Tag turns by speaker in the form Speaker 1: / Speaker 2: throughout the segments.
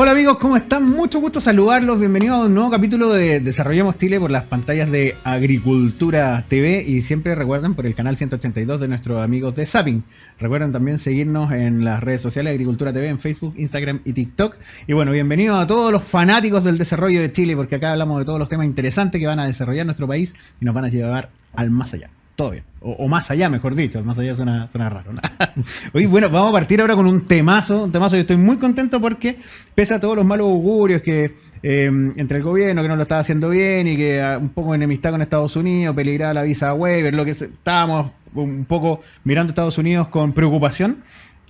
Speaker 1: Hola amigos, ¿cómo están? Mucho gusto saludarlos. Bienvenidos a un nuevo capítulo de Desarrollemos Chile por las pantallas de Agricultura TV y siempre recuerden por el canal 182 de nuestros amigos de Sapping. Recuerden también seguirnos en las redes sociales Agricultura TV en Facebook, Instagram y TikTok. Y bueno, bienvenidos a todos los fanáticos del desarrollo de Chile porque acá hablamos de todos los temas interesantes que van a desarrollar nuestro país y nos van a llevar al más allá todo bien. O, más allá, mejor dicho. más allá suena, suena raro. Oye, bueno, vamos a partir ahora con un temazo. Un temazo. Yo estoy muy contento porque, pese a todos los malos augurios que eh, entre el gobierno, que no lo estaba haciendo bien y que ah, un poco de enemistad con Estados Unidos, peligraba la visa waiver, lo que estábamos un poco mirando a Estados Unidos con preocupación.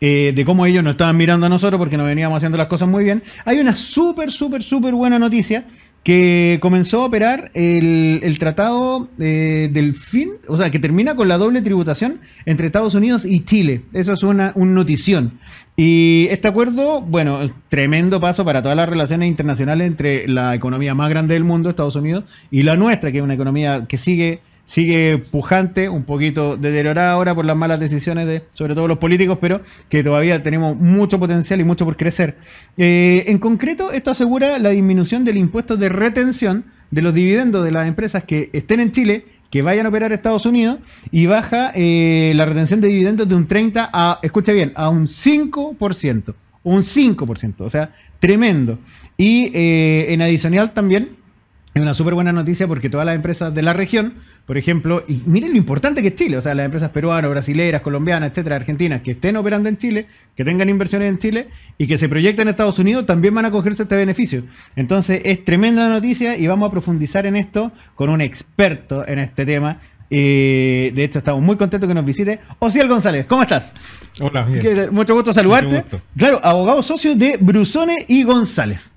Speaker 1: Eh, de cómo ellos nos estaban mirando a nosotros porque nos veníamos haciendo las cosas muy bien. Hay una súper, súper, súper buena noticia que comenzó a operar el, tratado eh, del fin, o sea, que termina con la doble tributación entre Estados Unidos y Chile. Eso es una un notición. Y este acuerdo, bueno, tremendo paso para todas las relaciones internacionales entre la economía más grande del mundo, Estados Unidos, y la nuestra, que es una economía que sigue sigue pujante, un poquito deteriorada ahora por las malas decisiones de, sobre todo los políticos, pero que todavía tenemos mucho potencial y mucho por crecer. Eh, en concreto, esto asegura la disminución del impuesto de retención de los dividendos de las empresas que estén en Chile que vayan a operar a Estados Unidos y baja eh, la retención de dividendos de un 30 a, escucha bien, a un 5%, un 5%, o sea, tremendo. Y eh, en adicional también es una súper buena noticia porque todas las empresas de la región, por ejemplo, y miren lo importante que es Chile, o sea, las empresas peruanas, brasileras, colombianas, etcétera, argentinas, que estén operando en Chile, que tengan inversiones en Chile y que se proyecten en Estados Unidos, también van a cogerse este beneficio. Entonces, es tremenda noticia y vamos a profundizar en esto con un experto en este tema. Eh, de hecho, estamos muy contentos que nos visite. Ociel González, ¿cómo estás?
Speaker 2: Hola, bien.
Speaker 1: Mucho gusto saludarte. Claro, abogado socio de Brusone y González.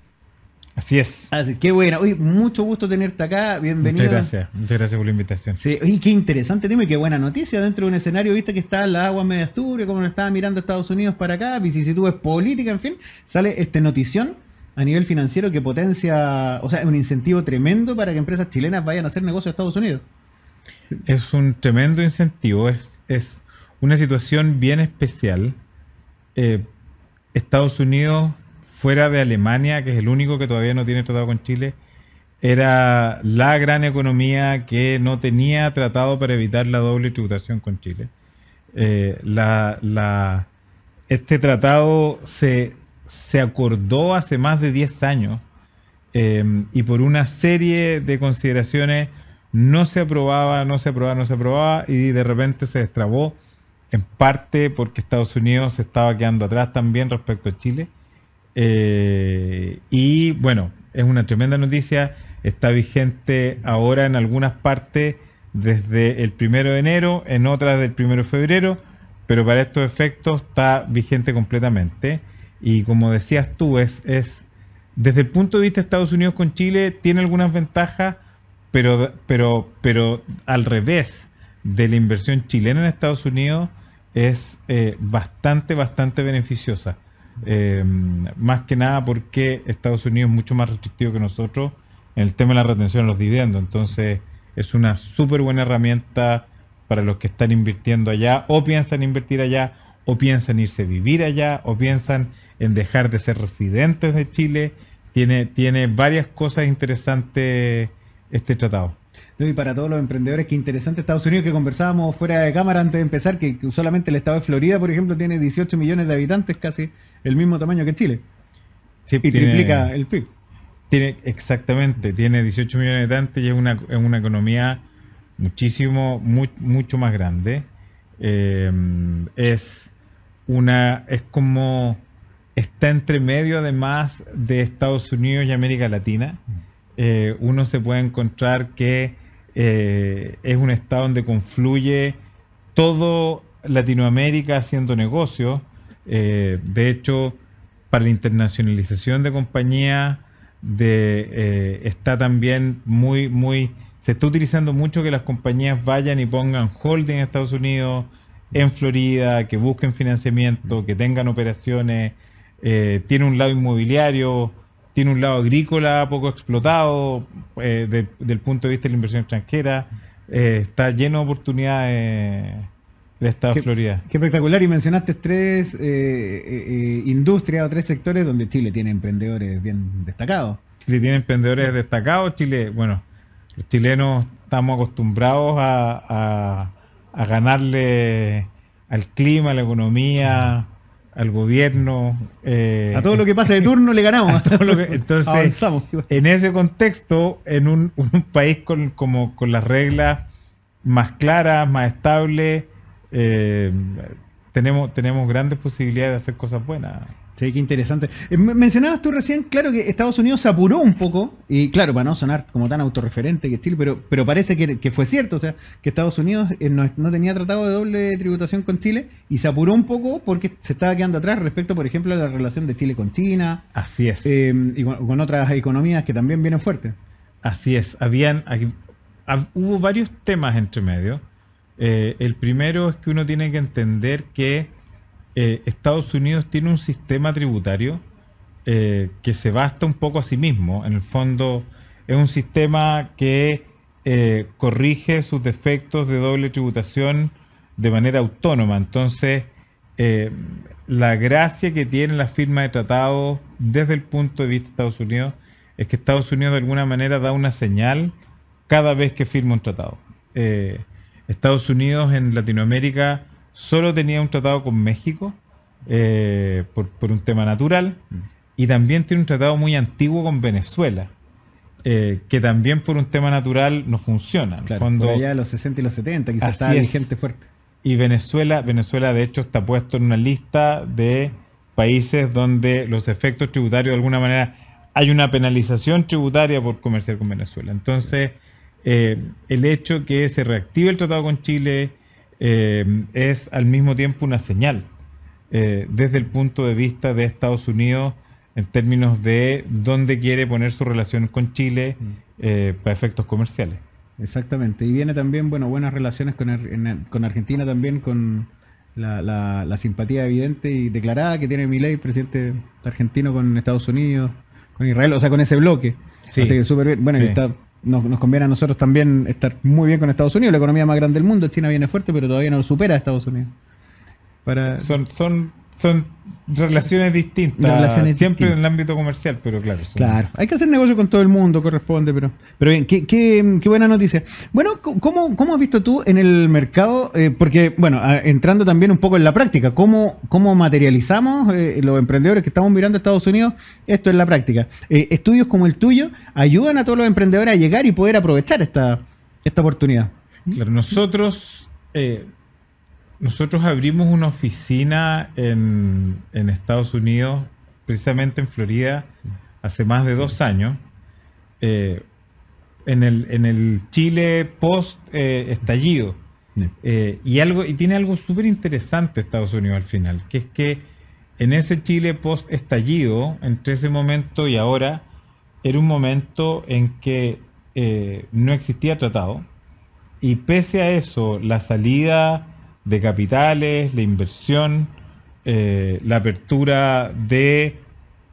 Speaker 1: Así es. Así, qué bueno. Uy, mucho gusto tenerte acá. Bienvenido. Muchas gracias. Muchas gracias por la invitación. Sí, qué interesante Dime qué buena noticia dentro de un escenario, viste que está la agua media estubre, como nos estaba mirando Estados Unidos para acá, es política, en fin. Sale este notición a nivel financiero que potencia, o sea, es un incentivo tremendo para que empresas chilenas vayan a hacer negocios a Estados Unidos.
Speaker 2: Es un tremendo incentivo, es, es una situación bien especial. Eh, Estados Unidos fuera de Alemania, que es el único que todavía no tiene tratado con Chile, era la gran economía que no tenía tratado para evitar la doble tributación con Chile. Eh, este tratado se, acordó hace más de 10 años eh, y por una serie de consideraciones no se aprobaba, no se aprobaba, no se aprobaba y de repente se destrabó en parte porque Estados Unidos se estaba quedando atrás también respecto a Chile eh, y bueno, es una tremenda noticia. Está vigente ahora en algunas partes desde el primero de enero, en otras del primero de febrero, pero para estos efectos está vigente completamente. Y como decías tú, es, es desde el punto de vista de Estados Unidos con Chile, tiene algunas ventajas, pero, pero, pero al revés de la inversión chilena en Estados Unidos es eh, bastante, bastante beneficiosa. Eh, más que nada porque Estados Unidos es mucho más restrictivo que nosotros en el tema de la retención de los dividendos. Entonces, es una súper buena herramienta para los que están invirtiendo allá o piensan invertir allá o piensan irse a vivir allá o piensan en dejar de ser residentes de Chile. Tiene, tiene varias cosas interesantes este tratado
Speaker 1: y para todos los emprendedores, qué interesante Estados Unidos que conversábamos fuera de cámara antes de empezar, que, solamente el estado de Florida, por ejemplo, tiene 18 millones de habitantes, casi el mismo tamaño que Chile.
Speaker 2: y triplica el PIB. Tiene, exactamente, tiene 18 millones de habitantes y es una, economía muchísimo, mucho más grande. Eh, es una, es como, está entre medio además de Estados Unidos y América Latina eh, uno se puede encontrar que eh, es un estado donde confluye todo Latinoamérica haciendo negocios. Eh, de hecho, para la internacionalización de compañías está también muy, muy, se está utilizando mucho que las compañías vayan y pongan holding en Estados Unidos, en Florida, que busquen financiamiento, que tengan operaciones, tiene un lado inmobiliario, tiene un lado agrícola poco explotado desde eh, el del punto de vista de la inversión extranjera, eh, está lleno de oportunidades el estado de Florida.
Speaker 1: Qué espectacular, y mencionaste
Speaker 2: tres eh, industrias o tres sectores donde Chile tiene emprendedores bien destacados. Chile tiene emprendedores destacados, Chile, bueno, los chilenos estamos acostumbrados a ganarle al clima, a la economía, al gobierno. Eh, a todo lo
Speaker 1: que pase de turno le ganamos. entonces,
Speaker 2: en ese contexto, en un, país con, como, con las reglas más claras, más estables, eh, tenemos, tenemos grandes posibilidades de hacer cosas buenas qué interesante. Eh,
Speaker 1: mencionabas
Speaker 2: tú recién, claro, que
Speaker 1: Estados Unidos se apuró un poco, y claro, para no sonar como tan autorreferente que pero, pero parece que, fue cierto, o sea, que Estados Unidos eh, no, tenía tratado de doble tributación con Chile y se apuró un poco porque se estaba quedando atrás respecto, por ejemplo, a la relación de Chile con China. Así es. Eh, y con, otras economías que también vienen fuertes.
Speaker 2: Así es. Habían, hubo varios temas entre medio. el primero es que uno tiene que entender que eh, Estados Unidos tiene un sistema tributario eh, que se basta un poco a sí mismo. En el fondo, es un sistema que eh, corrige sus defectos de doble tributación de manera autónoma. Entonces, la gracia que tiene la firma de tratados desde el punto de vista de Estados Unidos es que Estados Unidos de alguna manera da una señal cada vez que firma un tratado. Estados Unidos en Latinoamérica solo tenía un tratado con México eh, por, un tema natural y también tiene un tratado muy antiguo con Venezuela. Eh, que también por un tema natural no funciona. cuando de
Speaker 1: los 60 y los 70 quizás estaba vigente
Speaker 2: fuerte. Y Venezuela, Venezuela de hecho está puesto en una lista de países donde los efectos tributarios de alguna manera hay una penalización tributaria por comerciar con Venezuela. Entonces, eh, el hecho que se reactive el tratado con Chile, eh, es al mismo tiempo una señal eh, desde el punto de vista de Estados Unidos en términos de dónde quiere poner su relación con Chile mm. eh, para efectos comerciales. Exactamente. Y
Speaker 1: viene también, bueno, buenas relaciones con, con Argentina también, con la, la, simpatía evidente y declarada que tiene Milei, presidente argentino, con Estados Unidos, con Israel, o sea, con ese bloque. Sí. Así que súper bien. Bueno, está nos, conviene a nosotros también estar muy bien con Estados Unidos, la economía más grande del mundo, China viene fuerte, pero todavía no lo supera a Estados Unidos.
Speaker 2: Para... son son relaciones distintas. siempre en el ámbito comercial, pero claro. Claro,
Speaker 1: hay que hacer negocio con todo el mundo, corresponde, pero. Pero bien, qué, qué, qué buena noticia. Bueno, ¿cómo, ¿cómo, has visto tú en el mercado? Eh, porque, bueno, ah, entrando también un poco en la práctica, ¿cómo, cómo materializamos eh, los emprendedores que estamos mirando a Estados Unidos? Esto es la práctica. Eh, estudios como el tuyo ayudan a todos los emprendedores a llegar y poder aprovechar esta, esta oportunidad.
Speaker 2: Claro, nosotros nosotros abrimos una oficina en, Estados Unidos, precisamente en Florida, hace más de dos años. Eh, en, el, Chile post eh, estallido. Eh, y, y tiene algo súper interesante Estados Unidos al final, que es que en ese Chile post estallido, entre ese momento y ahora, era un momento en que no existía tratado. Y pese a eso, la salida de capitales, la inversión, eh, la apertura de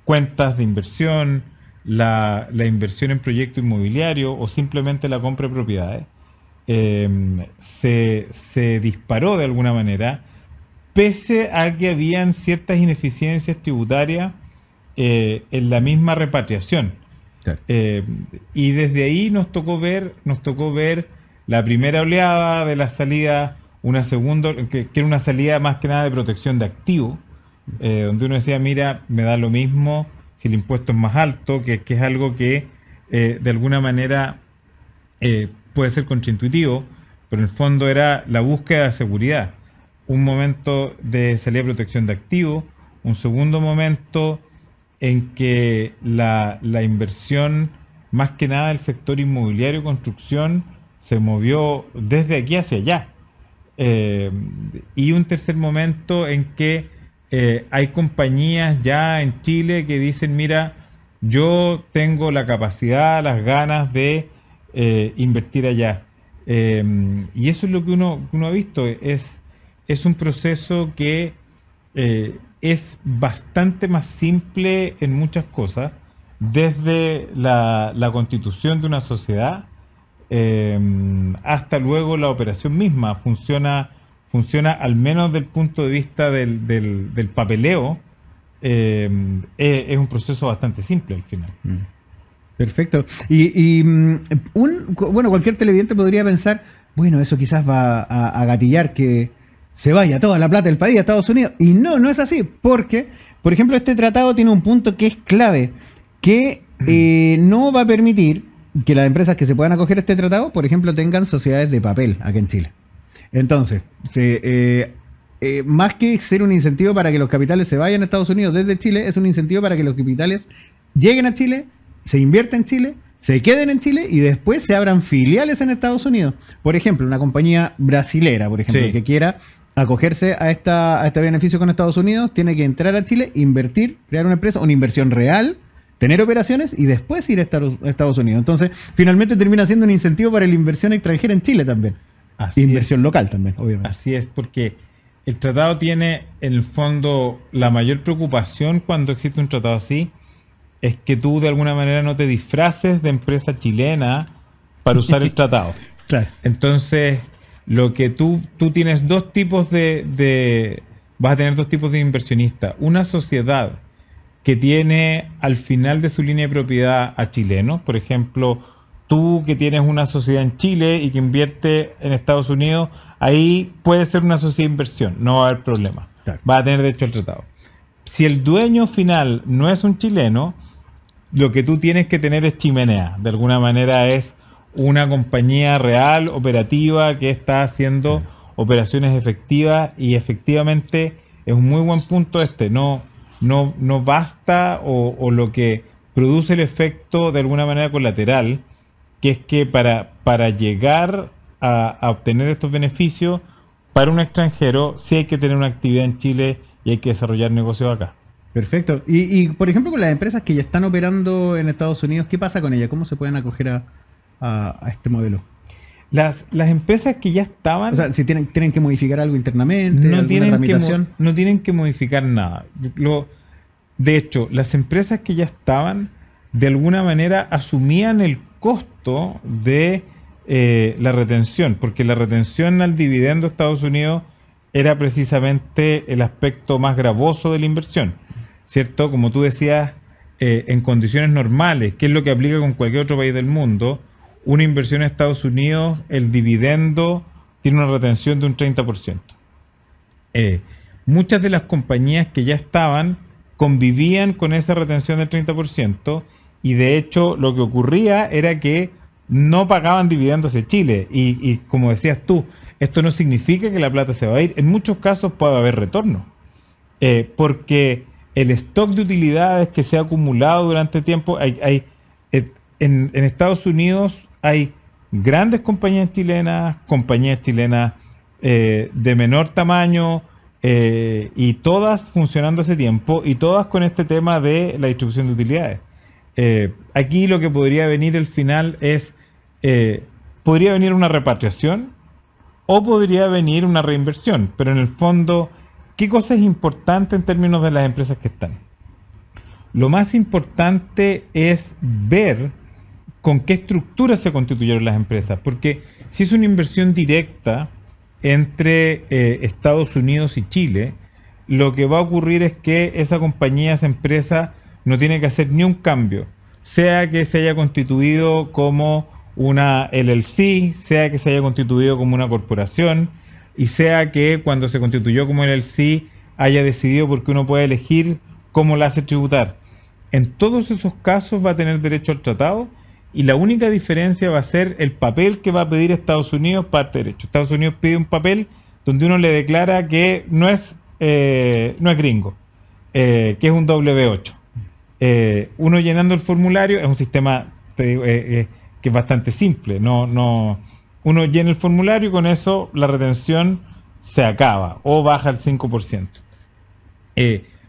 Speaker 2: cuentas de inversión, la, inversión en proyecto inmobiliario o simplemente la compra de propiedades, em, se, disparó de alguna manera, pese a que habían ciertas ineficiencias tributarias eh, en la misma repatriación. Em, y desde ahí nos tocó ver, nos tocó ver la primera oleada de la salida una segunda, que, era una salida más que nada de protección de activo, eh, donde uno decía, mira, me da lo mismo si el impuesto es más alto, que, es algo que eh, de alguna manera eh, puede ser contraintuitivo, pero en el fondo era la búsqueda de seguridad. Un momento de salida de protección de activo, un segundo momento en que la, la inversión, más que nada del sector inmobiliario y construcción, se movió desde aquí hacia allá eh, y un tercer momento en que eh, hay compañías ya en Chile que dicen, mira, yo tengo la capacidad, las ganas de eh, invertir allá. Em, y eso es lo que uno, ha visto, es, es un proceso que es bastante más simple en muchas cosas, desde la, la constitución de una sociedad Em, hasta luego la operación misma. Funciona, funciona al menos del punto de vista del, del, papeleo. Em, es, un proceso bastante simple al final. Mm.
Speaker 1: Perfecto. Y, mm, un, bueno, cualquier televidente podría pensar, bueno, eso quizás va a, gatillar que se vaya toda la plata del país a Estados Unidos. Y no, no es así, porque, por ejemplo, este tratado tiene un punto que es clave, que mm. eh, no va a permitir que las empresas que se puedan acoger a este tratado, por ejemplo, tengan sociedades de papel aquí en Chile. Entonces, eh, eh, más que ser un incentivo para que los capitales se vayan a Estados Unidos desde Chile, es un incentivo para que los capitales lleguen a Chile, se inviertan en Chile, se queden en Chile y después se abran filiales en Estados Unidos. Por ejemplo, una compañía brasilera, por ejemplo, que quiera acogerse a, esta, a este beneficio con Estados Unidos, tiene que entrar a Chile, invertir, crear una empresa, una inversión real tener operaciones y después ir a Estados Unidos. Entonces, finalmente termina siendo un incentivo para la inversión extranjera en Chile también. Así inversión local también, obviamente. Así
Speaker 2: es, porque el tratado tiene, en el fondo, la mayor preocupación cuando existe un tratado así, es que tú de alguna manera no te disfraces de empresa chilena para usar el tratado. Entonces, lo que tú, tú tienes dos tipos de, de, vas a tener dos tipos de inversionistas. Una sociedad que tiene al final de su línea de propiedad a chilenos. Por ejemplo, tú que tienes una sociedad en Chile y que invierte en Estados Unidos, ahí puede ser una sociedad de inversión, no va a haber problema. Va a tener derecho al tratado. Si el dueño final no es un chileno, lo que tú tienes que tener es chimenea. De alguna manera es una compañía real, operativa, que está haciendo operaciones efectivas y efectivamente es un muy buen punto este. No, no, no basta o, lo que produce el efecto de alguna manera colateral, que es que para, para llegar a, obtener estos beneficios, para un extranjero sí hay que tener una actividad en Chile y hay que desarrollar negocios acá.
Speaker 1: Perfecto. Y, y por ejemplo, con las empresas que ya están operando en Estados Unidos, ¿qué pasa con ellas? ¿Cómo se pueden acoger a este modelo? Las, las empresas que ya estaban... O sea, si tienen, tienen que modificar algo internamente, no tienen, que,
Speaker 2: no tienen que modificar nada. Lo, de hecho, las empresas que ya estaban, de alguna manera, asumían el costo de eh, la retención, porque la retención al dividendo de Estados Unidos era precisamente el aspecto más gravoso de la inversión, ¿cierto? Como tú decías, eh, en condiciones normales, que es lo que aplica con cualquier otro país del mundo, una inversión en Estados Unidos, el dividendo tiene una retención de un 30%. Eh, muchas de las compañías que ya estaban convivían con esa retención del 30% y de hecho lo que ocurría era que no pagaban dividendos de Chile y, como decías tú, esto no significa que la plata se va a ir, en muchos casos puede haber retorno, eh, porque el stock de utilidades que se ha acumulado durante tiempo, hay, hay eh, en, en Estados Unidos hay grandes compañías chilenas, compañías chilenas eh, de menor tamaño eh, y todas funcionando hace tiempo y todas con este tema de la distribución de utilidades. Eh, aquí lo que podría venir el final es, podría venir una repatriación o podría venir una reinversión, pero en el fondo, ¿qué cosa es importante en términos de las empresas que están? Lo más importante es ver con qué estructura se constituyeron las empresas, porque si es una inversión directa entre eh, Estados Unidos y Chile, lo que va a ocurrir es que esa compañía, esa empresa, no tiene que hacer ni un cambio, sea que se haya constituido como una LLC, sea que se haya constituido como una corporación, y sea que cuando se constituyó como LLC haya decidido porque uno puede elegir cómo la hace tributar. En todos esos casos va a tener derecho al tratado y la única diferencia va a ser el papel que va a pedir Estados Unidos para derecho. Estados Unidos pide un papel donde uno le declara que no es, eh, no es gringo, eh, que es un W8. Eh, uno llenando el formulario es un sistema que es bastante simple. No, no, uno llena el formulario y con eso la retención se acaba o baja al 5%.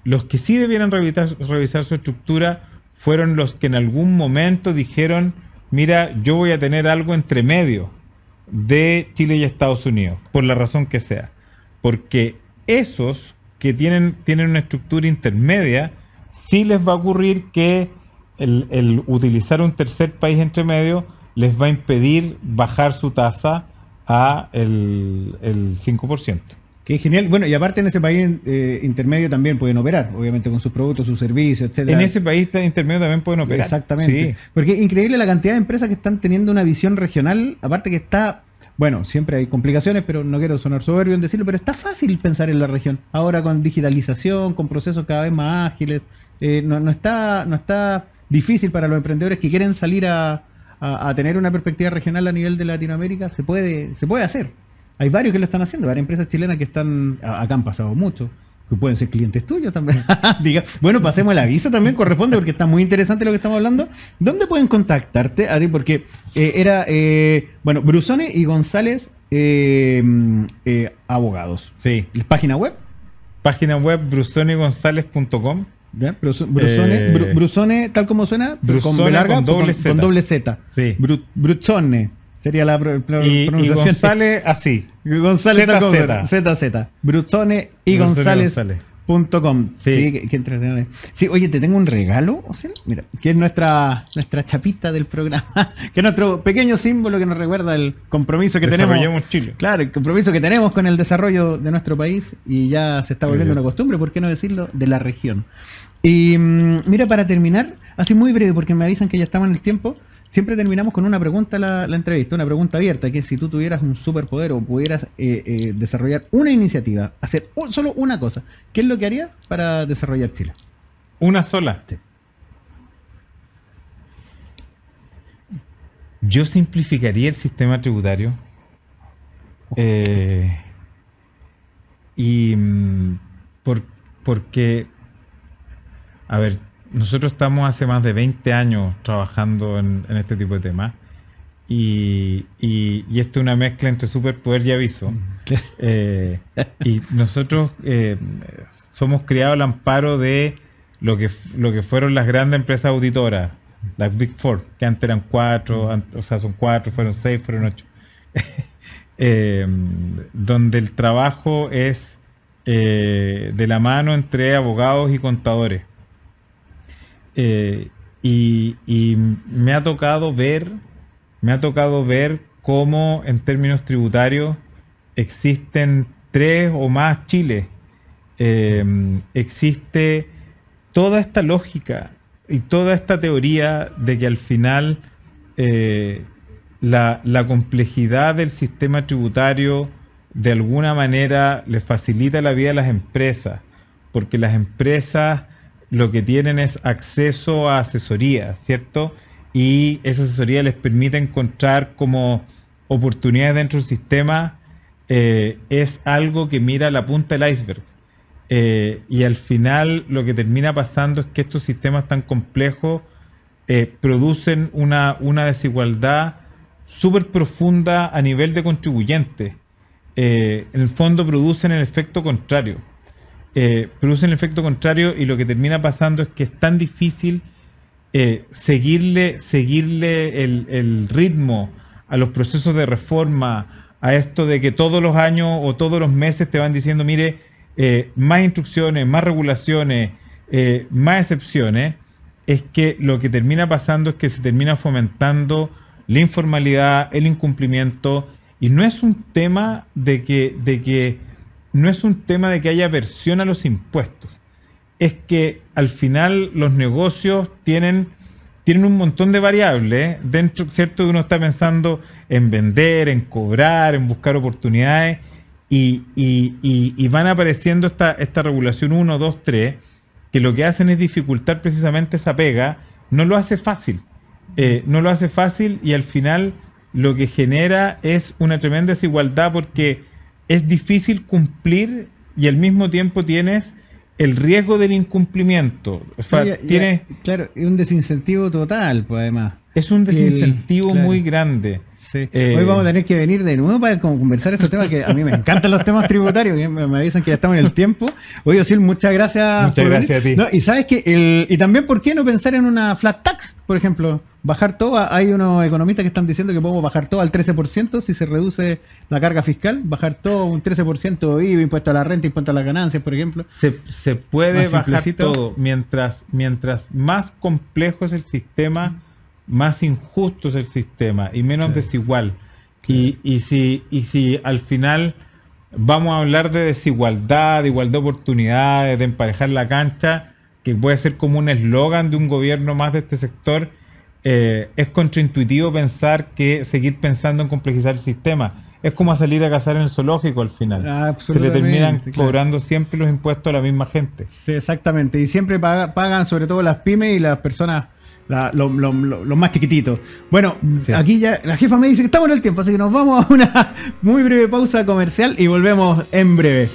Speaker 2: los que sí debieran revisar su estructura fueron los que en algún momento dijeron, mira, yo voy a tener algo entre medio de Chile y Estados Unidos, por la razón que sea. Porque esos que tienen, tienen una estructura intermedia, sí les va a ocurrir que el, utilizar un tercer país entre medio les va a impedir bajar su tasa a el, el 5%. Que genial. Bueno, y aparte en ese país eh,
Speaker 1: intermedio también pueden operar, obviamente con sus productos, sus servicios, etc. En ese
Speaker 2: país intermedio también pueden operar. Exactamente.
Speaker 1: Porque es increíble la cantidad de empresas que están teniendo una visión regional, aparte que está bueno, siempre hay complicaciones, pero no quiero sonar soberbio en decirlo, pero está fácil pensar en la región. Ahora con digitalización, con procesos cada vez más ágiles, eh, no, está, no está difícil para los emprendedores que quieren salir a, a, tener una perspectiva regional a nivel de Latinoamérica, se puede, se puede hacer. Hay varios que lo están haciendo, varias empresas chilenas que están, acá han pasado mucho, que pueden ser clientes tuyos también. Diga, bueno, pasemos el aviso también, corresponde, porque está muy interesante lo que estamos hablando. ¿Dónde pueden contactarte a ti? Porque eh, era, eh, bueno, Brusone y González
Speaker 2: eh, Abogados. Sí. ¿Página web? Página web brusonegonzález.com.
Speaker 1: Brusone, tal como suena, Brusone, con, doble Z. Brusone. Sería la pronunciación. Y González así. González ZZ. ZZ. Brutone y González. Punto com. Sí, sí que, Sí, oye, te tengo un regalo, mira, que es nuestra, nuestra chapita del programa, que es nuestro pequeño símbolo que nos recuerda el compromiso que tenemos. Claro, el compromiso que tenemos con el desarrollo de nuestro país y ya se está volviendo una costumbre, ¿por qué no decirlo? De la región. Y mm, mira, para terminar, así muy breve, porque me avisan que ya estamos en el tiempo. Siempre terminamos con una pregunta la, la, entrevista, una pregunta abierta, que si tú tuvieras un superpoder o pudieras eh, eh, desarrollar una iniciativa, hacer solo una cosa, ¿qué es lo que harías
Speaker 2: para desarrollar Chile? Una sola. Yo simplificaría el sistema tributario. Eh, y mm, por, porque, a ver, nosotros estamos hace más de 20 años trabajando en, este tipo de temas. Y, esto es una mezcla entre superpoder y aviso. Mm, eh, y nosotros eh, somos criados al amparo de lo que, lo que fueron las grandes empresas auditoras, las Big Four, que antes eran cuatro, mm. o sea, son cuatro, fueron seis, fueron ocho. Em, donde el trabajo es eh, de la mano entre abogados y contadores. Eh, y, me ha tocado ver, me ha tocado ver cómo en términos tributarios existen tres o más chiles. Eh, existe toda esta lógica y toda esta teoría de que al final eh, la, la, complejidad del sistema tributario de alguna manera le facilita la vida a las empresas, porque las empresas lo que tienen es acceso a asesoría, ¿cierto? Y esa asesoría les permite encontrar como oportunidades dentro del sistema, eh, es algo que mira la punta del iceberg. Eh, y al final lo que termina pasando es que estos sistemas tan complejos eh, producen una, una desigualdad súper profunda a nivel de contribuyente. en el fondo producen el efecto contrario eh, produce producen el efecto contrario y lo que termina pasando es que es tan difícil eh, seguirle, seguirle el, ritmo a los procesos de reforma, a esto de que todos los años o todos los meses te van diciendo, mire, eh, más instrucciones, más regulaciones, más excepciones, es que lo que termina pasando es que se termina fomentando la informalidad, el incumplimiento, y no es un tema de que, de que no es un tema de que haya aversión a los impuestos, es que al final los negocios tienen, tienen un montón de variables dentro, ¿cierto? Uno está pensando en vender, en cobrar, en buscar oportunidades y, van apareciendo esta, esta regulación 1, 2, 3, que lo que hacen es dificultar precisamente esa pega, no lo hace fácil, eh, no lo hace fácil y al final lo que genera es una tremenda desigualdad porque es difícil cumplir y al mismo tiempo tienes el riesgo del incumplimiento. tiene, claro, y un desincentivo total, pues además. Es un desincentivo muy grande. Hoy eh, vamos
Speaker 1: a tener que venir de nuevo para conversar estos temas, que a mí me encantan los temas tributarios, me, dicen avisan que ya estamos en el tiempo. Oye, Osil, muchas gracias. Muchas gracias a ti. y sabes que, el, y también, ¿por qué no pensar en una flat tax, por ejemplo? bajar todo. Ah, hay unos economistas que están diciendo que podemos bajar todo al 13% si se reduce la carga fiscal, bajar todo un 13% IVA, impuesto a la renta, impuesto a las ganancias, por ejemplo. Se,
Speaker 2: puede bajar todo. Mientras, mientras más complejo es el sistema, más injusto es el sistema y menos desigual. Y, y, si, y si al final vamos a hablar de desigualdad, de igualdad de oportunidades, de emparejar la cancha, que puede ser como un eslogan de un gobierno más de este sector, eh, es contraintuitivo pensar que seguir pensando en complejizar el sistema. Es como salir a cazar en el zoológico al final. Ah, Se le terminan cobrando siempre los impuestos a la misma gente. exactamente. Y siempre pagan sobre todo las pymes y las personas los
Speaker 1: más chiquititos. Bueno, aquí ya la jefa me dice que estamos en el tiempo, así que nos vamos a una muy breve pausa comercial y volvemos en breve.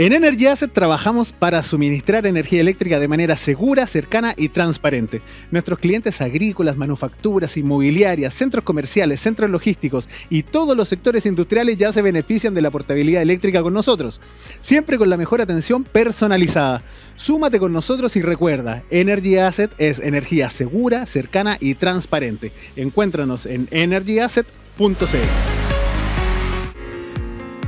Speaker 1: En Energy Asset trabajamos para suministrar energía eléctrica de manera segura, cercana y transparente. Nuestros clientes agrícolas, manufacturas, inmobiliarias, centros comerciales, centros logísticos y todos los sectores industriales ya se benefician de la portabilidad eléctrica con nosotros, siempre con la mejor atención personalizada. Súmate con nosotros y recuerda, Energy Asset es energía segura, cercana y transparente. Encuéntranos en energyasset.cl.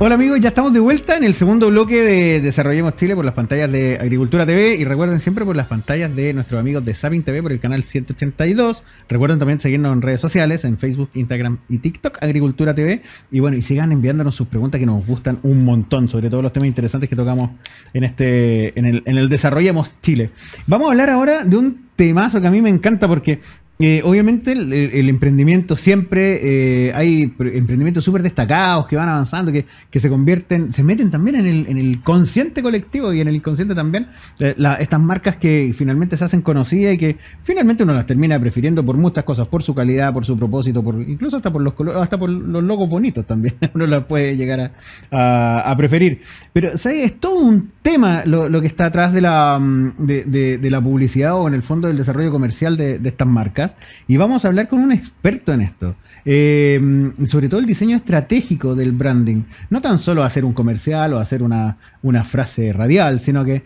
Speaker 1: Hola amigos, ya estamos de vuelta en el segundo bloque de Desarrollemos Chile por las pantallas de Agricultura TV y recuerden siempre por las pantallas de nuestros amigos de Sapin TV por el canal 182. Recuerden también seguirnos en redes sociales, en Facebook, Instagram y TikTok, Agricultura TV. Y bueno, y sigan enviándonos sus preguntas que nos gustan un montón, sobre todo los temas interesantes que tocamos en este, en el, en el Desarrollemos Chile. Vamos a hablar ahora de un temazo que a mí me encanta porque eh, obviamente el, emprendimiento siempre eh, hay emprendimientos súper destacados que van avanzando, que, se convierten, se meten también en el, consciente colectivo y en el inconsciente también eh, estas marcas que finalmente se hacen conocidas y que finalmente uno las termina prefiriendo por muchas cosas, por su calidad, por su propósito, por incluso hasta por los hasta por los logos bonitos también, uno las puede llegar a, preferir. Pero ¿sabes? es todo un tema lo, que está atrás de la, mm, la publicidad o en el fondo del desarrollo comercial de estas marcas y vamos a hablar con un experto en esto. Eh, sobre todo el diseño estratégico del branding. No tan solo hacer un comercial o hacer una, frase radial, sino que,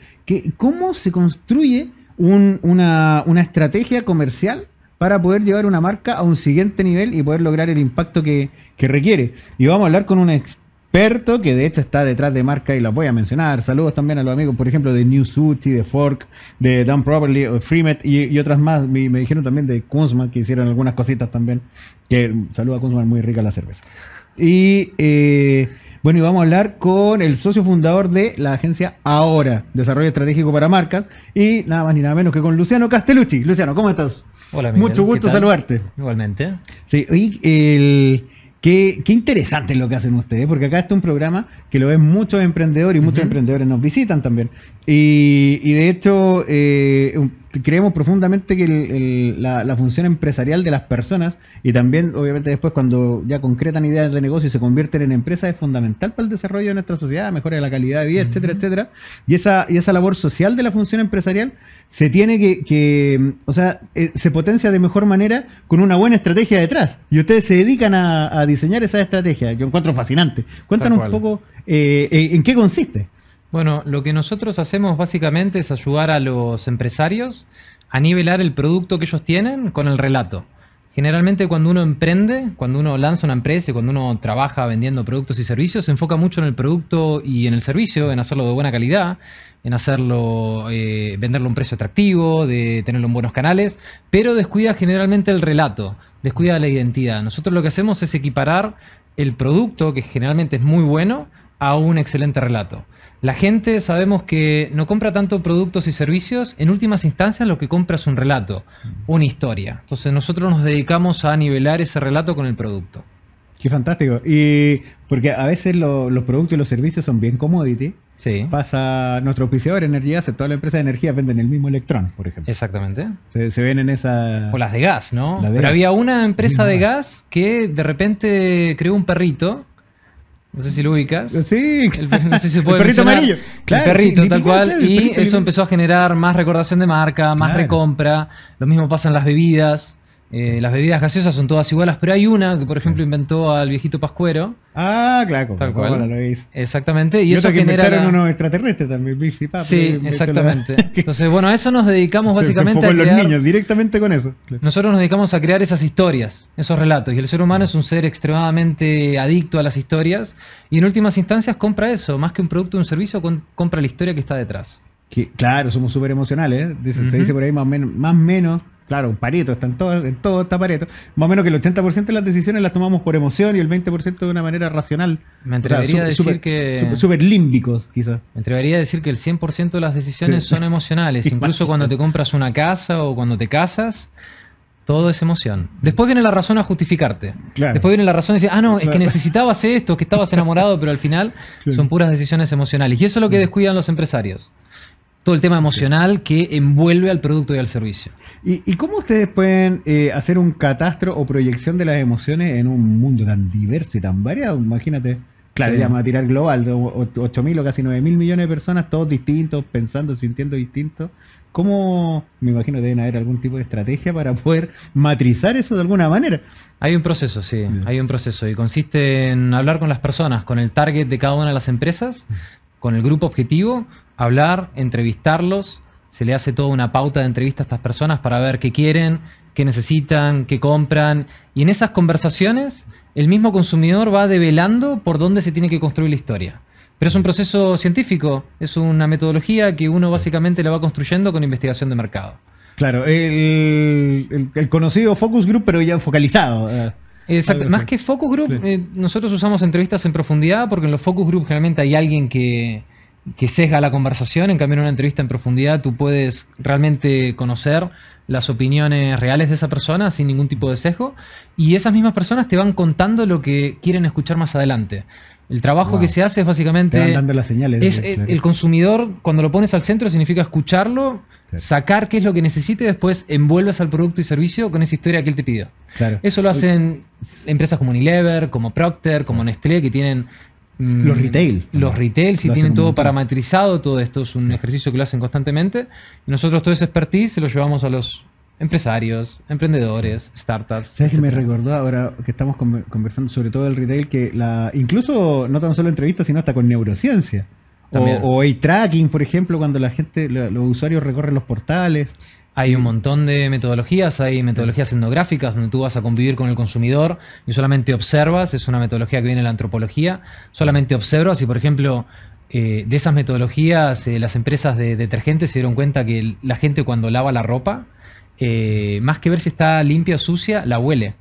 Speaker 1: cómo se construye una, estrategia comercial para poder llevar una marca a un siguiente nivel y poder lograr el impacto que, que requiere. Y vamos a hablar con un experto que de hecho está detrás de marca y las voy a mencionar. Saludos también a los amigos, por ejemplo, de New de Fork, de Dan Properly, Freemet y, otras más. Me, dijeron también de Kunzman, que hicieron algunas cositas también. Que mm, saludos a muy rica la cerveza. Y eh, bueno, y vamos a hablar con el socio fundador de la agencia Ahora, Desarrollo Estratégico para Marcas, y nada más ni nada menos que con Luciano Castellucci. Luciano, ¿cómo estás?
Speaker 2: Hola, Miguel. Mucho gusto saludarte.
Speaker 1: Igualmente. Sí, y el Qué, qué, interesante lo que hacen ustedes, porque acá está un programa que lo ven muchos emprendedores y muchos emprendedores nos visitan también. Y, de hecho, eh, creemos profundamente que la, función empresarial de las personas y también obviamente después cuando ya concretan ideas de negocio y se convierten en empresas es fundamental para el desarrollo de nuestra sociedad, mejora la calidad de vida, etcétera, etcétera. Y esa, y esa labor social de la función empresarial se tiene que, que o sea, eh, se potencia de mejor manera con una buena estrategia detrás. Y ustedes se dedican a, diseñar esa estrategia. Yo encuentro fascinante. Cuéntanos un poco eh, eh, en qué consiste.
Speaker 3: Bueno, lo que nosotros hacemos básicamente es ayudar a los empresarios a nivelar el producto que ellos tienen con el relato. Generalmente cuando uno emprende, cuando uno lanza una empresa y cuando uno trabaja vendiendo productos y servicios, se enfoca mucho en el producto y en el servicio, en hacerlo de buena calidad, en hacerlo, eh, venderlo a un precio atractivo, de tenerlo en buenos canales, pero descuida generalmente el relato, descuida la identidad. Nosotros lo que hacemos es equiparar el producto, que generalmente es muy bueno, a un excelente relato. La gente sabemos que no compra tanto productos y servicios, en últimas instancias lo que compra es un relato, mm. una historia. Entonces nosotros nos dedicamos a nivelar ese relato con el producto.
Speaker 1: Qué fantástico. Y porque a veces los productos y los servicios son bien commodity. Sí. Pasa nuestro de Energía, toda la empresa de energía venden el mismo electrón, por ejemplo.
Speaker 3: Exactamente. Se,
Speaker 1: ven en esa... O las
Speaker 3: de gas, ¿no? Pero había una empresa de gas que de repente creó un perrito no sé si lo ubicas. Sí, el, no sé si se puede el perrito amarillo. el perrito, tal cual. y eso empezó a generar más recordación de marca, más recompra. Lo mismo pasa en las bebidas. Eh, las bebidas gaseosas son todas iguales, pero hay una que, por ejemplo, inventó al viejito Pascuero. Ah, claro, tal cual. lo Exactamente. Y, eso que genera. unos
Speaker 1: extraterrestre también, bici, Sí, exactamente. Entonces, bueno, a eso nos dedicamos básicamente con a. los niños, directamente con eso.
Speaker 3: Nosotros nos dedicamos a crear esas historias, esos relatos. Y el ser humano es un ser extremadamente adicto a las historias. Y en últimas instancias compra eso. Más que un producto o un servicio, compra la historia que está detrás.
Speaker 1: Que, claro, somos súper emocionales. ¿eh? Se, dice por ahí más o Más menos claro, Pareto, está en todo, en todo está Pareto. Más o menos que el 80% de las decisiones las tomamos por emoción y el 20% de una manera racional. Me atrevería a decir que. Súper límbicos, quizás.
Speaker 3: Me atrevería a decir que el 100% de las decisiones son emocionales. Incluso cuando te compras una casa o cuando te casas. Todo es emoción. Después viene la razón a justificarte. Después viene la razón a decir, ah, no, es que necesitabas esto, que estabas enamorado, pero al final son puras decisiones emocionales. Y eso es lo que descuidan los empresarios todo el tema emocional que envuelve al producto y al servicio.
Speaker 1: ¿Y, cómo ustedes pueden eh, hacer un catastro o proyección de las emociones en un mundo tan diverso y tan variado? Imagínate. Claro, llama a tirar global, 8.000 o casi 9.000 millones de personas, todos distintos, pensando, sintiendo distintos. ¿Cómo, me imagino, deben haber algún
Speaker 3: tipo de estrategia para poder matrizar eso de alguna manera? Hay un proceso, sí. hay un proceso. Y consiste en hablar con las personas, con el target de cada una de las empresas, mm. con el grupo objetivo, hablar, entrevistarlos, se le hace toda una pauta de entrevista a estas personas para ver qué quieren, qué necesitan, qué compran. Y en esas conversaciones, el mismo consumidor va develando por dónde se tiene que construir la historia. Pero es un proceso científico, es una metodología que uno básicamente la va construyendo con investigación de mercado. Claro,
Speaker 1: el, conocido focus group, pero ya focalizado. Eh, Exacto. Más que focus
Speaker 3: group, eh, nosotros usamos entrevistas en profundidad porque en los focus group generalmente hay alguien que, que sesga la conversación, en cambio en una entrevista en profundidad tú puedes realmente conocer las opiniones reales de esa persona sin ningún tipo de sesgo y esas mismas personas te van contando lo que quieren escuchar más adelante. El trabajo que se hace es básicamente... Te van dando las señales. Eh, el consumidor, cuando lo pones al centro, significa escucharlo, sacar qué es lo que necesite, después envuelves al producto y servicio con esa historia que él te pidió. Eso lo hacen empresas como Unilever, como Procter, como Nestlé, que tienen Mm, los retail. Los retail si tienen todo parametrizado, todo esto es un ejercicio que lo hacen constantemente. nosotros todo ese expertise se lo llevamos a los empresarios, emprendedores, startups. ¿Sabes que me
Speaker 1: recordó ahora que estamos conversando sobre todo el retail que la incluso no tan solo entrevistas, sino hasta con neurociencia?
Speaker 3: O, hay tracking por ejemplo, cuando la gente, los usuarios recorren los portales. Hay un mm. montón de metodologías, hay metodologías etnográficas donde tú vas a convivir con el consumidor y solamente observas, es una metodología que viene de la antropología, solamente observas y por ejemplo eh, de esas metodologías eh, las empresas de detergentes se dieron cuenta que la gente cuando lava la ropa, eh, más que ver si está limpia o sucia, la huele.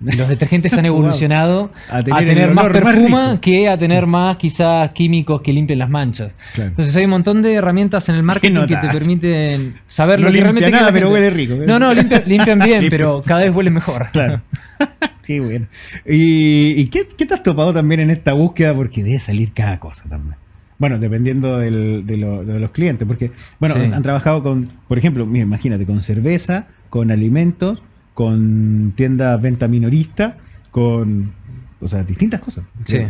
Speaker 3: Los detergentes han evolucionado a tener, más perfuma que a tener más quizás químicos que limpien las manchas. Entonces hay un montón de herramientas en el marketing que te permiten saber lo que realmente No, no, limpian, bien, pero cada vez huele mejor. Claro. Qué bueno. ¿Y,
Speaker 1: qué, te has topado también en esta búsqueda? Porque debe salir cada cosa también. Bueno, dependiendo de, los clientes, porque, bueno, han, han trabajado con, por ejemplo, imagínate, con cerveza, con alimentos con tiendas venta minorista, con o sea, distintas cosas,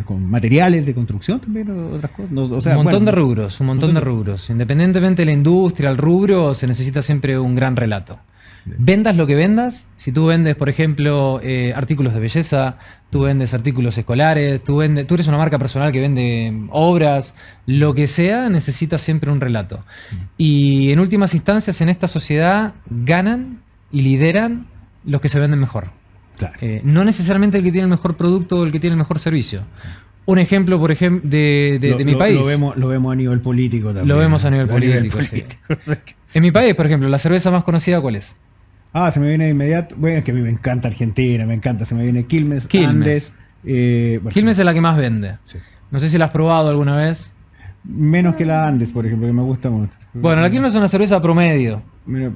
Speaker 1: con materiales de construcción también, otras
Speaker 3: cosas. un montón de rubros, un montón, de rubros. Independientemente de la industria, el rubro, se necesita siempre un gran relato. Vendas lo que vendas, si tú vendes, por ejemplo, eh, artículos de belleza, tú vendes artículos escolares, tú, vendes, tú eres una marca personal que vende obras, lo que sea, necesita siempre un relato. Y en últimas instancias, en esta sociedad, ganan y lideran los que se venden mejor. Eh, no necesariamente el que tiene el mejor producto o el que tiene el mejor servicio. Un ejemplo, por ejemplo, de, mi país. Lo vemos,
Speaker 1: lo vemos a nivel político también. Lo vemos a nivel político.
Speaker 3: en mi país, por ejemplo, la cerveza más conocida, ¿cuál es?
Speaker 1: Ah, se me viene de inmediato. Bueno, es que a mí me encanta Argentina, me encanta. Se me viene Quilmes, Quilmes. Andes.
Speaker 3: Eh, Quilmes es la que más vende. No sé si la has probado alguna vez. Menos que
Speaker 1: la ah. Andes, por ejemplo, que me gusta mucho.
Speaker 3: Bueno, la Quilmes es una cerveza promedio.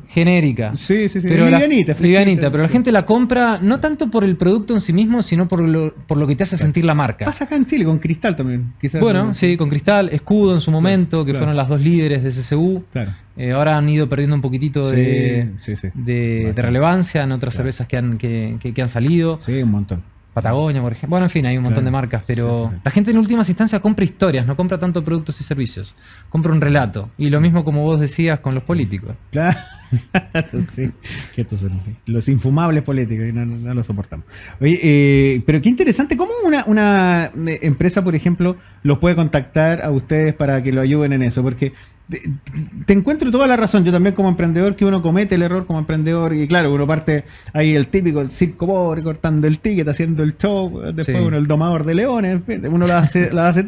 Speaker 3: genérica. Sí, sí, sí. Pero livianita, la, Pero la gente la compra no tanto por el producto en sí mismo, sino por lo, por lo que te hace sentir la marca. Pasa acá en Chile, con Cristal también. bueno, sí, con Cristal, Escudo en su momento, que fueron las dos líderes de CSU. Eh, ahora han ido perdiendo un poquitito de, relevancia en otras cervezas que han, que han salido. Sí, un montón. Patagonia, por ejemplo. Bueno, en fin, hay un montón de marcas, pero la gente en últimas instancias compra historias, no compra tanto productos y servicios, compra un relato. Y lo mismo como vos decías con los políticos. Claro, sí,
Speaker 1: los infumables políticos y no, los soportamos. Oye, eh, pero qué interesante, ¿cómo una, una eh, empresa, por ejemplo, los puede contactar a ustedes para que lo ayuden en eso? Porque te, encuentro toda la razón. Yo también como emprendedor, que uno comete el error como emprendedor y claro, uno parte ahí el típico, el circo pobre, cortando el ticket, haciendo el show, después uno el domador de leones, uno la hace, las hace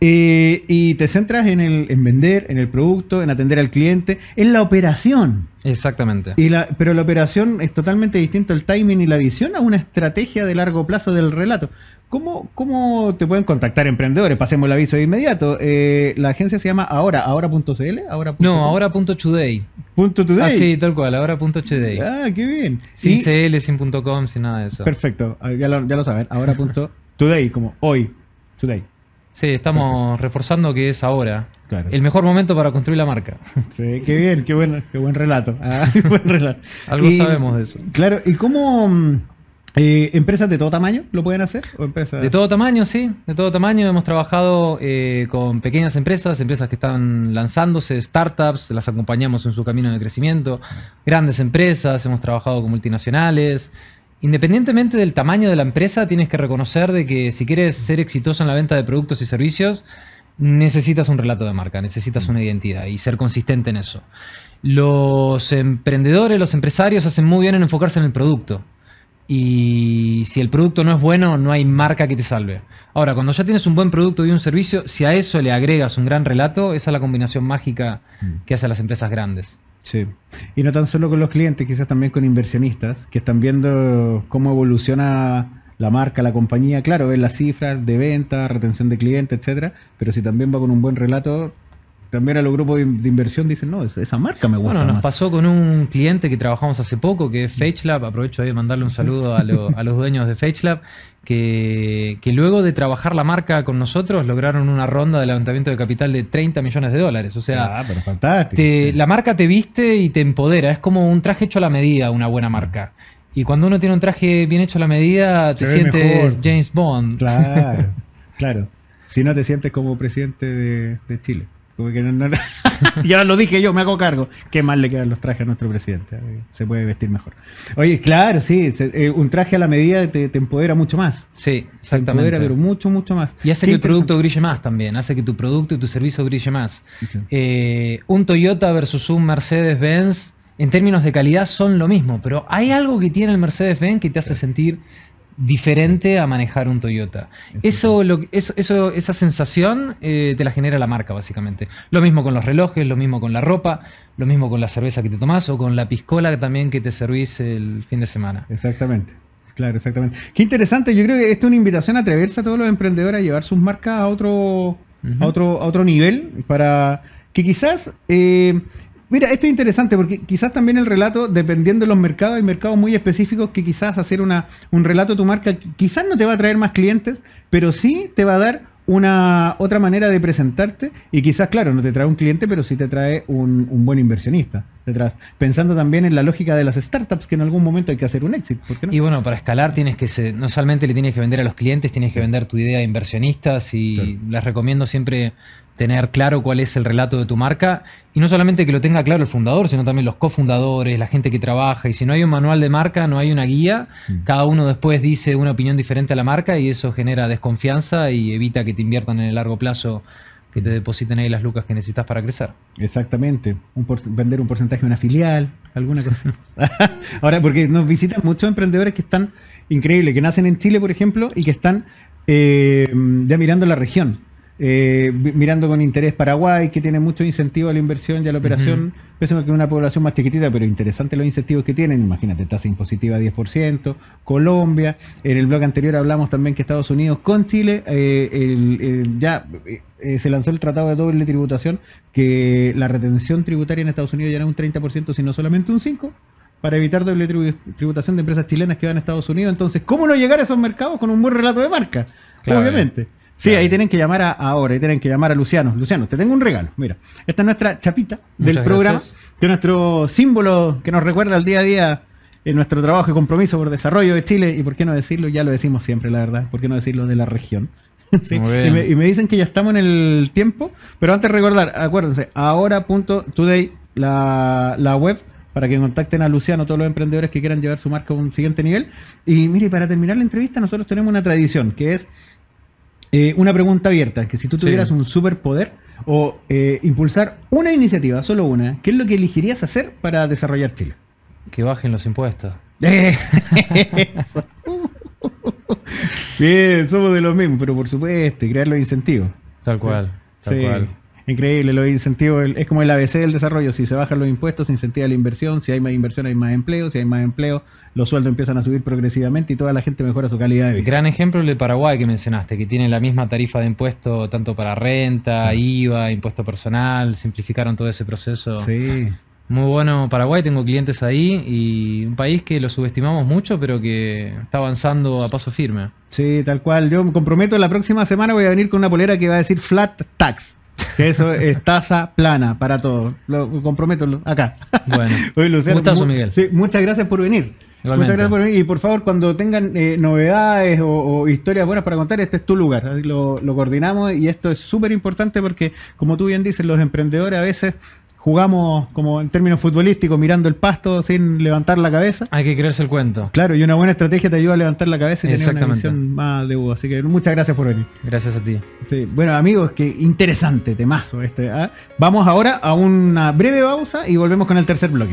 Speaker 1: eh, y te centras en, vender, en el producto, en atender al cliente, en la operación.
Speaker 3: Exactamente.
Speaker 1: pero la operación es totalmente distinto el timing y la visión a una estrategia de largo plazo del relato. ¿Cómo, cómo te pueden contactar emprendedores? Pasemos el aviso de inmediato. Eh, la agencia se llama Ahora, ahora.cl. Ahora no,
Speaker 3: ahora.today. today. Ah, sí, tal cual, ahora.today. Ah, qué bien. Sin CL, sin .com, sin nada de eso.
Speaker 1: Perfecto, ah, ya lo, ya lo saben, ahora.today, como hoy, today.
Speaker 3: Sí, estamos reforzando que es ahora. El mejor momento para construir la marca. Sí,
Speaker 1: qué bien, qué buen, qué buen relato. Ah,
Speaker 3: Algo sabemos
Speaker 1: de eso. Claro, ¿y cómo mm, eh, empresas de todo tamaño lo pueden hacer? De todo
Speaker 3: tamaño, sí. De todo tamaño hemos trabajado eh, con pequeñas empresas, empresas que están lanzándose, startups, las acompañamos en su camino de crecimiento, grandes empresas, hemos trabajado con multinacionales, Independientemente del tamaño de la empresa, tienes que reconocer de que si quieres ser exitoso en la venta de productos y servicios, necesitas un relato de marca, necesitas mm. una identidad y ser consistente en eso. Los emprendedores, los empresarios hacen muy bien en enfocarse en el producto. Y si el producto no es bueno, no hay marca que te salve. Ahora, cuando ya tienes un buen producto y un servicio, si a eso le agregas un gran relato, esa es la combinación mágica mm. que hacen las empresas grandes.
Speaker 1: Sí. Y no tan solo con los clientes, quizás también con inversionistas que están viendo cómo evoluciona la marca, la compañía. Claro, ven las cifras de venta, retención de clientes, etcétera, pero si también va con un buen relato, también a los grupos de inversión dicen, no, esa marca me gusta. Bueno, nos
Speaker 3: pasó con un cliente que trabajamos hace poco, que es FetchLab. Aprovecho ahí de mandarle un saludo a, a los dueños de FetchLab, que, luego de trabajar la marca con nosotros lograron una ronda de levantamiento de capital de 30 millones de dólares. O sea, ah, fantástico. la marca te viste y te empodera. Es como un traje hecho a la medida, una buena marca. Y cuando uno tiene un traje bien hecho a la medida, te sientes James Bond. Claro,
Speaker 1: claro. Si no te sientes como presidente de Chile. Porque no, y lo dije yo, me hago cargo. Qué mal le quedan los trajes a nuestro presidente. Eh. Se puede vestir mejor. Oye, claro, sí. Eh, un traje a la medida te, empodera mucho más. Sí,
Speaker 3: exactamente. Te empodera, pero mucho, mucho más. Y hace que el producto brille más también. Hace que tu producto y tu servicio brille más. Eh, un Toyota versus un Mercedes-Benz, en términos de calidad, son lo mismo. Pero hay algo que tiene el Mercedes-Benz que te hace sentir diferente a manejar un Toyota. Eso, eso, esa sensación eh, te la genera la marca, básicamente. Lo mismo con los relojes, lo mismo con la ropa, lo mismo con la cerveza que te tomás o con la piscola también que te servís el fin de semana. Exactamente. Claro, exactamente.
Speaker 1: Qué interesante. Yo creo que esto es una invitación a atreverse a todos los emprendedores a llevar sus marcas a otro, a otro, a otro nivel para que quizás eh, Mira, esto es interesante porque quizás también el relato, dependiendo de los mercados, hay mercados muy específicos que quizás hacer una, un relato de tu marca quizás no te va a traer más clientes, pero sí te va a dar una otra manera de presentarte y quizás, claro, no te trae un cliente, pero sí te trae un, buen inversionista detrás. Pensando también en la lógica de las
Speaker 3: startups, que en algún momento hay que hacer un exit. Y bueno, para escalar tienes que, no solamente le tienes que vender a los clientes, tienes que vender tu idea a inversionistas y las recomiendo siempre tener claro cuál es el relato de tu marca y no solamente que lo tenga claro el fundador, sino también los cofundadores, la gente que trabaja. Y si no hay un manual de marca, no hay una guía, mm. cada uno después dice una opinión diferente a la marca y eso genera desconfianza y evita que te inviertan en el largo plazo que te depositen ahí las lucas que necesitas para crecer.
Speaker 1: Exactamente. vender un porcentaje de una filial, alguna cosa. Ahora, porque nos visitan muchos emprendedores que están increíbles, que nacen en Chile, por ejemplo, y que están eh, ya mirando la región. Eh, mirando con interés Paraguay, que tiene mucho incentivo a la inversión y a la operación, que es una población más chiquitita, pero interesante los incentivos que tienen, imagínate, tasa impositiva 10%, Colombia, en el blog anterior hablamos también que Estados Unidos con Chile, eh, ya eh, se lanzó el tratado de doble tributación, que la retención tributaria en Estados Unidos ya no es un 30%, sino solamente un 5% para evitar doble tributación de empresas chilenas que van a Estados Unidos. Entonces, ¿cómo no llegar a esos mercados con un buen relato de marca? obviamente. Sí, ahí tienen que llamar a, ahora, ahí tienen que llamar a Luciano. Luciano, te tengo un regalo. Mira, esta es nuestra chapita del programa, de que es nuestro símbolo que nos recuerda al día a día en nuestro trabajo y compromiso por desarrollo de Chile. Y por qué no decirlo, ya lo decimos siempre, la verdad. ¿Por qué no decirlo de la región? Y, me, y, me, dicen que ya estamos en el tiempo, pero antes de recordar, acuérdense, ahora.today, la, la web para que contacten a Luciano, todos los emprendedores que quieran llevar su marca a un siguiente nivel. Y mire, para terminar la entrevista, nosotros tenemos una tradición, que es eh, una pregunta abierta, que si tú tuvieras un superpoder o eh, impulsar una iniciativa, solo una, ¿qué es lo que elegirías hacer para desarrollar Chile?
Speaker 3: Que bajen los impuestos. Bien,
Speaker 1: somos de los mismos, pero por supuesto, crear los incentivos. Tal cual, tal cual. Increíble, los incentivos es como el ABC del desarrollo. Si se bajan los impuestos, se incentiva la inversión. Si hay más inversión, hay más empleo. Si hay más empleo, los sueldos empiezan a subir progresivamente y toda la gente mejora su calidad de vida.
Speaker 3: Gran ejemplo el de Paraguay que mencionaste, que tiene la misma tarifa de impuesto tanto para renta, IVA, impuesto personal. Simplificaron todo ese proceso. Sí. Muy bueno Paraguay, tengo clientes ahí y un país que lo subestimamos mucho, pero que está avanzando a paso firme.
Speaker 1: Sí, tal cual. Yo me comprometo, la próxima semana voy a venir con una polera que va a decir flat tax. Que eso es taza plana para todos. Lo comprometo acá. Bueno. Luciano, Gustazo, Miguel. muchas gracias por venir. Muchas gracias por venir. Y por favor, cuando tengan eh, novedades o, historias buenas para contar, este es tu lugar. lo coordinamos y esto es súper importante porque, como tú bien dices, los emprendedores a veces jugamos como en términos futbolísticos, mirando el pasto sin levantar la cabeza.
Speaker 3: Hay que creerse el cuento.
Speaker 1: Claro, y una buena estrategia te ayuda a levantar la cabeza y tener una visión más de Hugo. Así que muchas gracias por venir. Gracias a ti. Bueno, amigos, que interesante temazo este. ¿ah? Vamos ahora a una breve pausa y volvemos con el tercer bloque.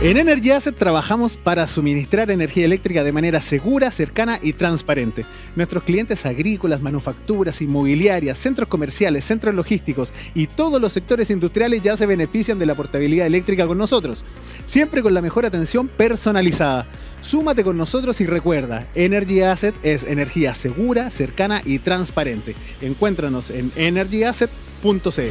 Speaker 1: En Energy Asset trabajamos para suministrar energía eléctrica de manera segura, cercana y transparente. Nuestros clientes agrícolas, manufacturas, inmobiliarias, centros comerciales, centros logísticos y todos los sectores industriales ya se benefician de la portabilidad eléctrica con nosotros, siempre con la mejor atención personalizada. Súmate con nosotros y recuerda, Energy Asset es energía segura, cercana y transparente. Encuéntranos en energyasset.cl.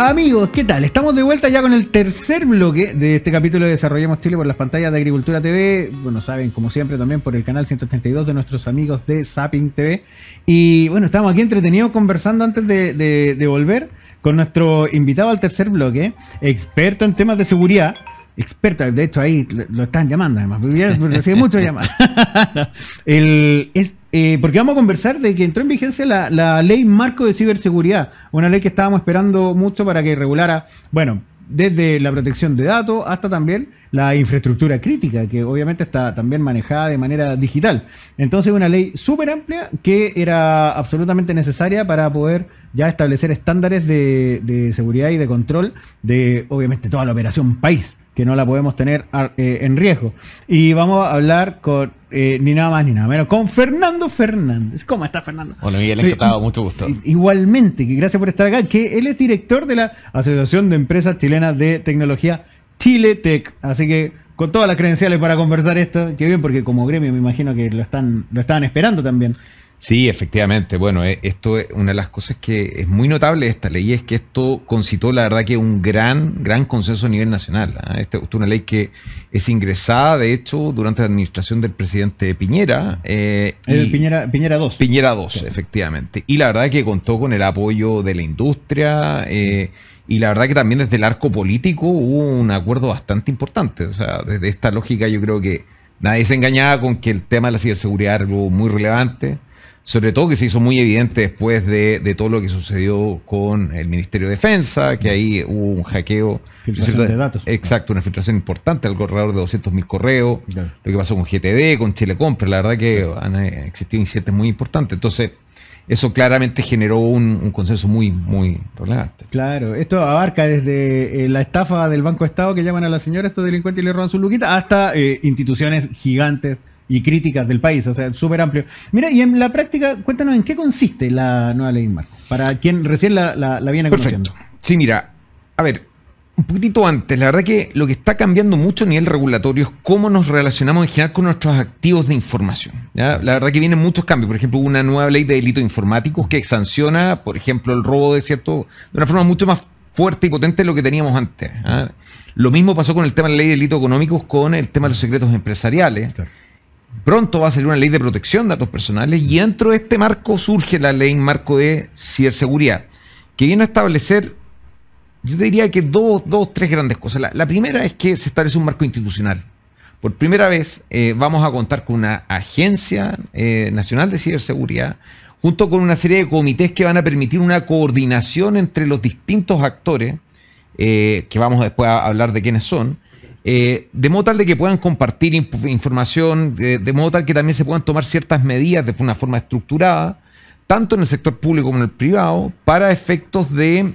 Speaker 1: Amigos, ¿qué tal? Estamos de vuelta ya con el tercer bloque de este capítulo de Desarrollemos Chile por las pantallas de Agricultura TV. Bueno, saben, como siempre, también por el canal 132 de nuestros amigos de Zapping TV. Y bueno, estamos aquí entretenidos conversando antes de, de volver con nuestro invitado al tercer bloque, experto en temas de seguridad experta, de hecho ahí lo están llamando además, recibe muchos llamados. Eh, porque vamos a conversar de que entró en vigencia la, ley marco de ciberseguridad, una ley que estábamos esperando mucho para que regulara, bueno, desde la protección de datos hasta también la infraestructura crítica, que obviamente está también manejada de manera digital. Entonces, una ley súper amplia que era absolutamente necesaria para poder ya establecer estándares de seguridad y de control de, obviamente, toda la operación país que no la podemos tener eh, en riesgo. Y vamos a hablar con, eh, ni nada más ni nada menos, con Fernando Fernández. ¿Cómo está Fernando? Bueno, Miguel, encantado, mucho gusto. Igualmente, que gracias por estar acá, que él es director de la Asociación de Empresas Chilenas de Tecnología, Chiletec. Así que con todas las credenciales para conversar esto, qué bien, porque como gremio me imagino que lo están, lo estaban esperando también.
Speaker 4: Sí, efectivamente. Bueno, eh, esto es una de las cosas que es muy notable de esta ley, es que esto concitó, la verdad, que un gran, gran consenso a nivel nacional. ¿ah? Esta es una ley que es ingresada, de hecho, durante la administración del presidente Piñera. Eh, el eh, Piñera, Piñera Piñera 2, efectivamente. Y la verdad que contó con el apoyo de la industria. Eh, y la verdad que también desde el arco político hubo un acuerdo bastante importante. O sea, desde esta lógica yo creo que nadie se engañaba con que el tema de la ciberseguridad era algo muy relevante sobre todo que se hizo muy evidente después de, todo lo que sucedió con el Ministerio de Defensa, que ahí hubo un hackeo. Filtración de datos. Exacto, una filtración importante al corredor de 200.000 correos, lo que pasó con GTD, con Chile Compra la verdad que han eh, existido incidentes muy importantes. Entonces, eso claramente generó un, consenso muy, muy
Speaker 1: relevante. Claro, esto abarca desde eh, la estafa del Banco Estado que llaman a la señora estos delincuentes y le roban su luquita, hasta eh, instituciones gigantes y críticas del país, o sea, súper amplio. Mira, y en la práctica, cuéntanos en qué consiste la nueva ley marco, para quien recién la, viene conociendo. Sí, mira, a ver,
Speaker 4: un poquitito antes, la verdad que lo que está cambiando mucho a nivel regulatorio es cómo nos relacionamos en general con nuestros activos de información. La verdad que vienen muchos cambios. Por ejemplo, una nueva ley de delitos informáticos que sanciona, por ejemplo, el robo de cierto, de una forma mucho más fuerte y potente de lo que teníamos antes. ¿ah? Lo mismo pasó con el tema de la ley de delitos económicos, con el tema de los secretos empresariales. Claro. Pronto va a salir una ley de protección de datos personales y dentro de este marco surge la ley marco de ciberseguridad, que viene a establecer, yo diría que dos, dos tres grandes cosas. La, primera es que se establece un marco institucional. Por primera vez eh, vamos a contar con una agencia eh, nacional de ciberseguridad, junto con una serie de comités que van a permitir una coordinación entre los distintos actores, eh, que vamos después a hablar de quiénes son, eh, de modo tal de que puedan compartir información, eh, de modo tal que también se puedan tomar ciertas medidas de una forma estructurada, tanto en el sector público como en el privado, para efectos de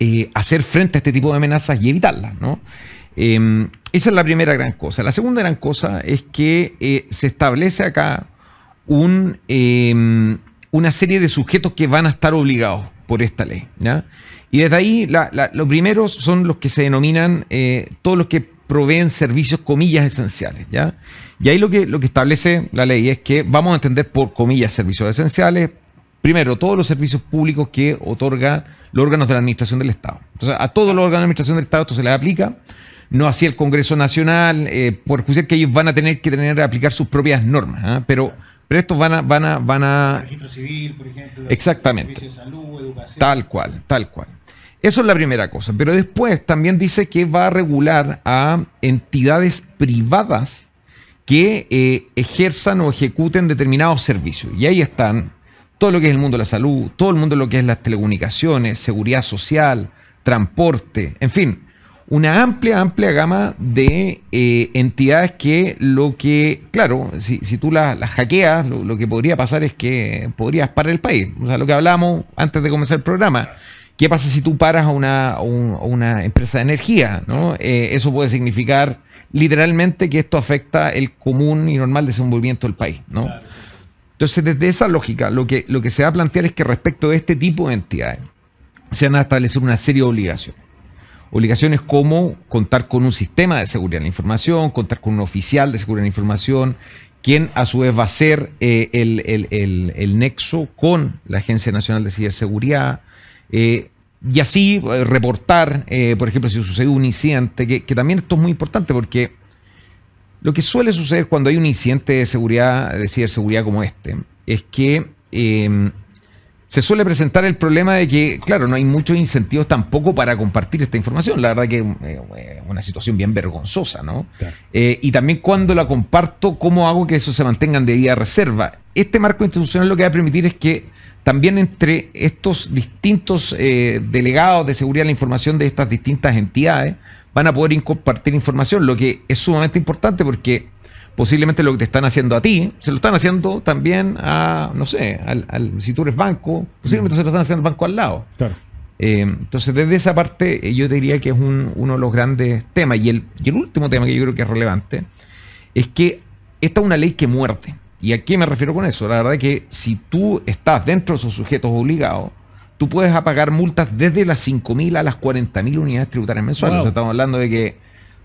Speaker 4: eh, hacer frente a este tipo de amenazas y evitarlas, em, esa es la primera gran cosa. La segunda gran cosa es que se establece acá un, em, una serie de sujetos que van a estar obligados por esta ley. Y desde ahí, los primeros son los que se denominan todos los que proveen servicios, comillas, esenciales. ¿ya? Y ahí lo que, lo que establece la ley es que vamos a entender por comillas servicios esenciales, primero, todos los servicios públicos que otorga los órganos de la administración del Estado. a todos los órganos de administración del Estado esto se les aplica, no así el Congreso Nacional, eh, por juicio que ellos van a tener que tener aplicar sus propias normas, ¿ah? pero pero estos van a, van a, van a.
Speaker 1: registro civil, por ejemplo. Exactamente. Servicios de salud, educación. Tal cual,
Speaker 4: tal cual. Eso es la primera cosa. Pero después también dice que va a regular a entidades privadas que eh, ejerzan o ejecuten determinados servicios. Y ahí están todo lo que es el mundo de la salud, todo el mundo de lo que es las telecomunicaciones, seguridad social, transporte, en fin, una amplia, amplia gama de eh, entidades que lo que, claro, si, tú las hackeas, lo, lo, que podría pasar es que podrías parar el país. O sea, lo que hablamos antes de comenzar el programa, ¿Qué pasa si tú paras a una, empresa de energía? Eh, eso puede significar literalmente que esto afecta el común y normal desenvolvimiento del país. Entonces, desde esa lógica, lo que, se va a plantear es que respecto de este tipo de entidades, se van a establecer una serie de obligaciones. Obligaciones como contar con un sistema de seguridad de la información, contar con un oficial de seguridad de la información, quien a su vez va a ser eh, el, el, nexo con la Agencia Nacional de Ciberseguridad, eh, y así eh, reportar, eh, por ejemplo, si sucede un incidente, que, también esto es muy importante porque lo que suele suceder cuando hay un incidente de seguridad, de ciberseguridad como este, es que em, se suele presentar el problema de que, claro, no hay muchos incentivos tampoco para compartir esta información. La verdad que es una situación bien vergonzosa, ¿no? y también cuando la comparto, ¿cómo hago que eso se mantenga de debida reserva? Este marco institucional lo que va a permitir es que también entre estos distintos eh, delegados de seguridad de la información de estas distintas entidades van a poder compartir información, lo que es sumamente importante porque posiblemente lo que te están haciendo a ti, se lo están haciendo también a, no sé, al, si tú eres banco, posiblemente se lo están haciendo al banco al lado. Eh, entonces, desde esa parte, eh, yo diría que es uno de los grandes temas. Y el, y el último tema que yo creo que es relevante es que esta es una ley que muerde. ¿Y a qué me refiero con eso? La verdad es que si tú estás dentro de esos sujetos obligados, tú puedes apagar multas desde las 5.000 a las 40.000 unidades tributarias mensuales. estamos hablando de que,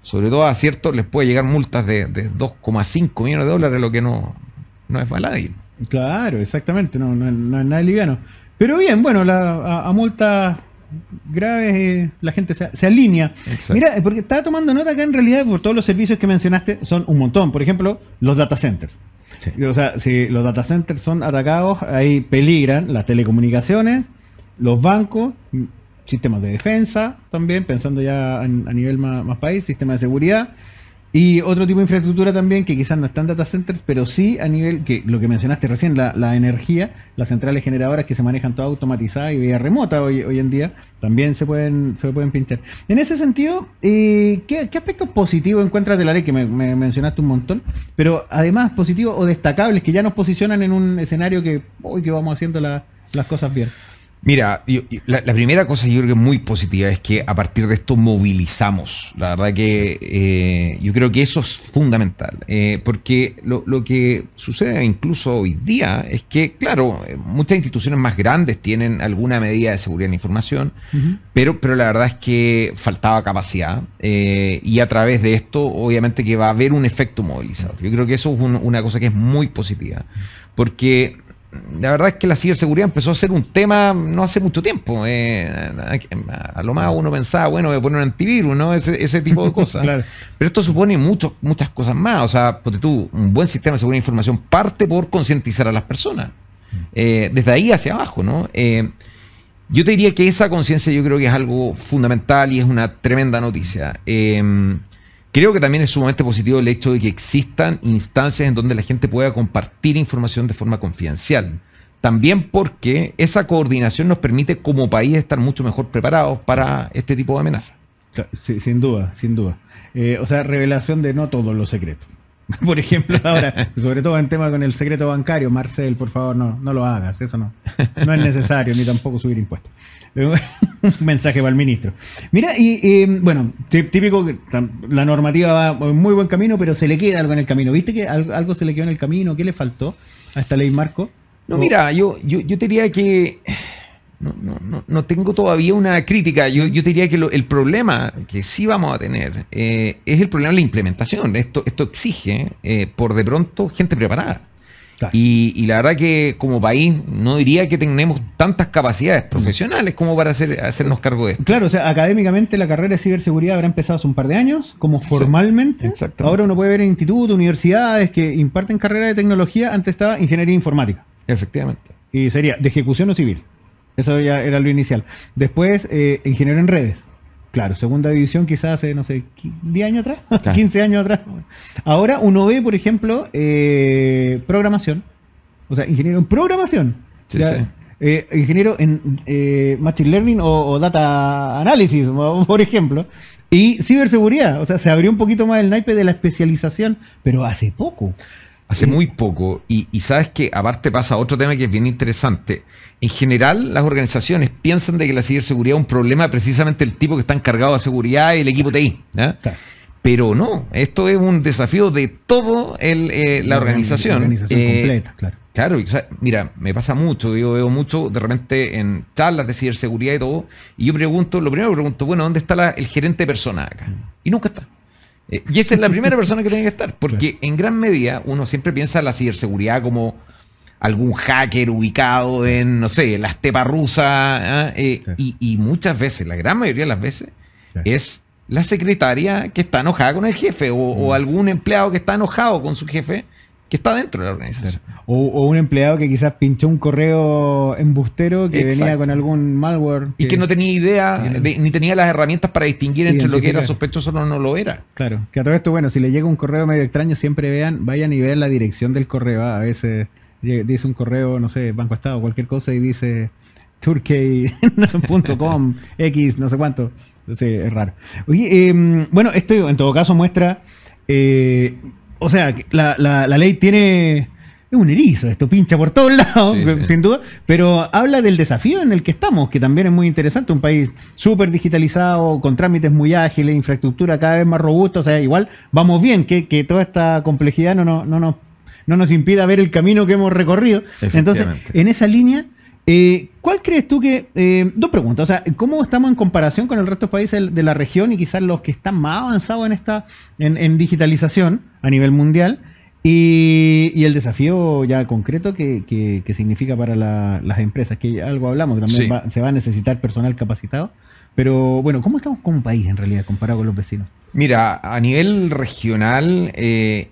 Speaker 4: sobre todo a cierto, les puede llegar multas de, 2,5 millones de dólares, lo que no,
Speaker 1: no es baladín. Claro, exactamente, no, es nada liviano. Pero bien, bueno, la, a, a multas graves, eh, la gente se, alinea. Mira, eh, porque estaba tomando nota acá en realidad por todos los servicios que mencionaste son un montón. Por ejemplo, los data centers. O sea, si los data centers son atacados, ahí peligran las telecomunicaciones, los bancos, sistemas de defensa también, pensando ya a nivel más, más país, sistemas de seguridad. Y otro tipo de infraestructura también, que quizás no están data centers, pero sí a nivel, que lo que mencionaste recién, la, la energía, las centrales generadoras que se manejan todas automatizada y vía remota hoy, hoy en día, también se pueden, se pueden pinchar. En ese sentido, eh, ¿qué, aspectos positivos encuentras de la ley? Que me, mencionaste un montón, pero además positivos o destacables que ya nos posicionan en un escenario que hoy que vamos haciendo las cosas bien.
Speaker 4: Mira, la, primera cosa yo creo que muy positiva es que a partir de esto movilizamos. La verdad que eh, yo creo que eso es fundamental, eh, porque lo, que sucede incluso hoy día es que, claro, eh, muchas instituciones más grandes tienen alguna medida de seguridad en información, pero, pero la verdad es que faltaba capacidad y a través de esto obviamente que va a haber un efecto movilizado. Yo creo que eso es una cosa que es muy positiva, porque la verdad es que la ciberseguridad empezó a ser un tema no hace mucho tiempo. Eh, a lo más uno pensaba, bueno, voy a poner un antivirus, ¿no? Ese, tipo de cosas. Pero esto supone muchas cosas más. O sea, porque tú, un buen sistema de seguridad de información parte por concientizar a las personas. Eh, desde ahí hacia abajo, ¿no? Eh, yo te diría que esa conciencia yo creo que es algo fundamental y es una tremenda noticia. Creo que también es sumamente positivo el hecho de que existan instancias en donde la gente pueda compartir información de forma confidencial. También porque esa coordinación nos permite como país estar mucho mejor preparados para este tipo de amenazas.
Speaker 1: sin duda, sin duda. Eh, o sea, revelación de no todos los secretos. por ejemplo, ahora, sobre todo en tema con el secreto bancario, Marcel, por favor, no, lo hagas, eso no, no es necesario, ni tampoco subir impuestos. Un mensaje para el ministro. Mira, y, eh, bueno, típico, la normativa va en muy buen camino, pero se le queda algo en el camino. ¿Viste que algo se le quedó en el camino? ¿Qué le faltó a esta ley Marco? No, mira, yo, yo, yo diría que
Speaker 4: no, no, no, tengo todavía una crítica. Yo, yo diría que el problema que sí vamos a tener eh, es el problema de la implementación. Esto, esto exige, eh, por de pronto, gente preparada. Y, y, la verdad que como país no diría que tenemos tantas capacidades mm. profesionales como para hacer, hacernos cargo de esto.
Speaker 1: Claro, o sea, académicamente la carrera de ciberseguridad habrá empezado hace un par de años, como formalmente. Ahora uno puede ver institutos, universidades que imparten carrera de tecnología, antes estaba ingeniería informática. Efectivamente. Y sería de ejecución o civil. Eso ya era lo inicial. Después, eh, ingeniero en redes. Claro, segunda división quizás hace, no sé, 10 años atrás, 15 años atrás. Ahora uno ve, por ejemplo, eh, programación. O sea, ingeniero en programación. Eh, ingeniero en Machine Learning o, Data Analysis, por ejemplo. Y ciberseguridad. O sea, se abrió un poquito más el naipe de la especialización, pero hace poco.
Speaker 4: Hace muy poco, y, sabes que aparte pasa otro tema que es bien interesante. En general, las organizaciones piensan de que la ciberseguridad es un problema precisamente el tipo que está encargado de seguridad y el equipo TI. Pero no, esto es un desafío de toda eh, la, organización. La organización eh, completa, claro. Claro, mira, me pasa mucho, yo veo mucho de repente en charlas de ciberseguridad y todo, y yo pregunto, lo primero que pregunto, bueno, ¿dónde está el gerente de persona acá? Y nunca está. Eh, y esa es la primera persona que tiene que estar, porque en gran medida uno siempre piensa la ciberseguridad como algún hacker ubicado en, no sé, la estepa rusa, ¿ah? eh, y, muchas veces, la gran mayoría de las veces, es la secretaria que está enojada con el jefe o mm. algún empleado que está enojado con su jefe que está dentro de la organización.
Speaker 1: O, un empleado que quizás pinchó un correo embustero que venía con algún malware. y que no
Speaker 4: tenía idea, ni tenía las herramientas para distinguir entre lo que era sospechoso o no lo era.
Speaker 1: Claro, que a todo esto, bueno, si le llega un correo medio extraño, siempre vean, vayan y vean la dirección del correo. ¿ah? A veces dice un correo, no sé, Banco Estado, cualquier cosa, y dice turkey.com, X, no sé cuánto. Sí, es raro. Em, bueno, esto en todo caso muestra... Eh, o sea, la, la, ley tiene es un erizo, esto pincha por todos lados, sin duda, pero habla del desafío en el que estamos, que también es muy interesante, un país súper digitalizado, con trámites muy ágiles, infraestructura cada vez más robusta, o sea, igual vamos bien, que, toda esta complejidad no, no, no, no, no nos impida ver el camino que hemos recorrido. Entonces, en esa línea eh, ¿Cuál crees tú que... Eh, dos preguntas, o sea, ¿cómo estamos en comparación con el resto de países de la región y quizás los que están más avanzados en esta en, digitalización a nivel mundial? Y, el desafío ya concreto que, significa para las empresas, que algo hablamos, también se va a necesitar personal capacitado. Pero bueno, ¿cómo estamos como país en realidad comparado con los vecinos?
Speaker 4: Mira, a nivel regional, eh,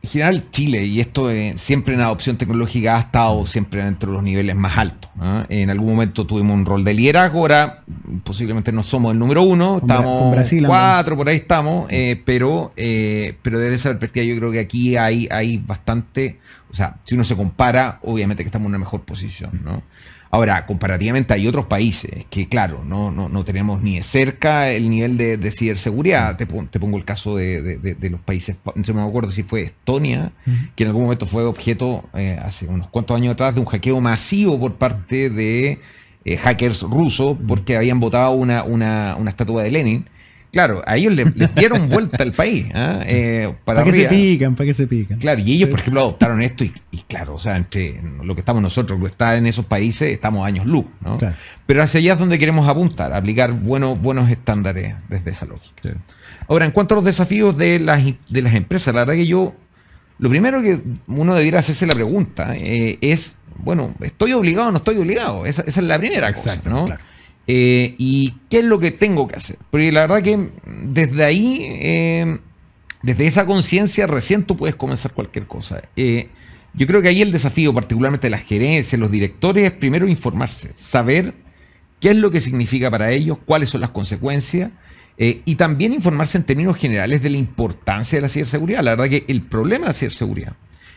Speaker 4: en general Chile, y esto siempre en adopción tecnológica ha estado siempre dentro de los niveles más altos. En algún momento tuvimos un rol de liderazgo, ahora posiblemente no somos el número uno, estamos cuatro, por ahí estamos, eh, pero, eh, pero desde esa perspectiva yo creo que aquí hay, hay bastante, o sea, si uno se compara, obviamente que estamos en una mejor posición, ¿no? Ahora, comparativamente hay otros países que, claro, no, no, no tenemos ni de cerca el nivel de, ciberseguridad. Mm. Te, te, pongo el caso de, de, los países, no me acuerdo si fue Estonia, que en algún momento fue objeto, eh, hace unos cuantos años atrás, de un hackeo masivo por parte de eh, hackers rusos, mm. porque habían votado una estatua de Lenin. Claro, a ellos les, dieron vuelta al país. ¿ah? Eh, para, que se
Speaker 1: pican, para que se pican.
Speaker 4: Claro, y ellos, por ejemplo, adoptaron esto y, claro, o sea, entre lo que estamos nosotros, lo que está en esos países, estamos años luz. ¿no? Pero hacia allá es donde queremos apuntar, aplicar buenos, buenos estándares desde esa lógica. Ahora, en cuanto a los desafíos de las, de las empresas, la verdad que yo, lo primero que uno debiera hacerse la pregunta eh, es, bueno, ¿estoy obligado o no estoy obligado? Esa, es la primera cosa, Exacto, ¿no? Eh, ¿Y qué es lo que tengo que hacer? Porque la verdad que desde ahí, eh, desde esa conciencia, recién tú puedes comenzar cualquier cosa. Eh, yo creo que ahí el desafío, particularmente de las gerencias, los directores, es primero informarse, saber qué es lo que significa para ellos, cuáles son las consecuencias. y también informarse en términos generales de la importancia de la ciberseguridad. La verdad que el problema de la ciberseguridad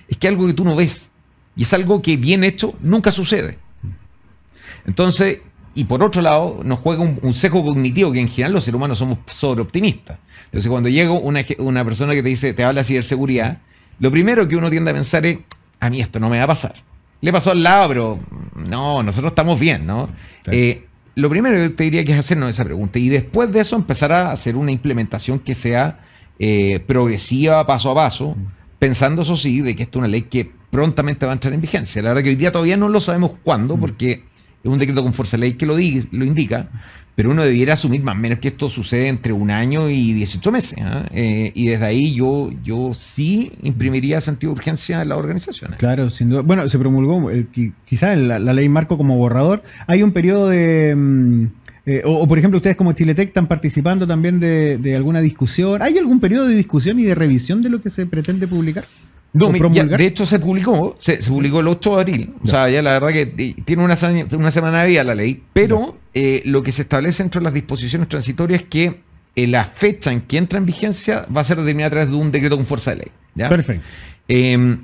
Speaker 4: es que algo que tú no ves y es algo que bien hecho nunca sucede. Entonces, y por otro lado, nos juega un, sesgo cognitivo que en general los seres humanos somos sobreoptimistas. Entonces, cuando llega una, persona que te dice, te habla de ciberseguridad, lo primero que uno tiende a pensar es, a mí esto no me va a pasar. Le pasó al lado, pero no, nosotros estamos bien, ¿no? Eh, lo primero que te diría que es hacernos esa pregunta y después de eso empezar a hacer una implementación que sea eh, progresiva, paso a paso, mm. pensando eso sí, de que esto es una ley que prontamente va a entrar en vigencia. La verdad que hoy día todavía no lo sabemos cuándo, mm. porque es un decreto con fuerza ley que lo, lo indica, pero uno debiera asumir más o menos que esto sucede entre un año y 18 meses. ¿ah? Eh, y desde ahí yo, yo sí imprimiría sentido de urgencia a las organizaciones.
Speaker 1: Claro, sin duda. Bueno, se promulgó eh, quizás la, ley marco como borrador. Hay un periodo de... Mm, eh, o, por ejemplo, ustedes como Estiletec están participando también de, de alguna discusión. ¿Hay algún periodo de discusión y de revisión de lo que se pretende publicar? de hecho se publicó,
Speaker 4: se, publicó el 8 de abril. O sea, ya la verdad que eh, tiene una, una semana de vida la ley, pero eh, lo que se establece entre las disposiciones transitorias es que eh, la fecha en que entra en vigencia va a ser determinada a través de un decreto con fuerza de ley. Perfecto. Em,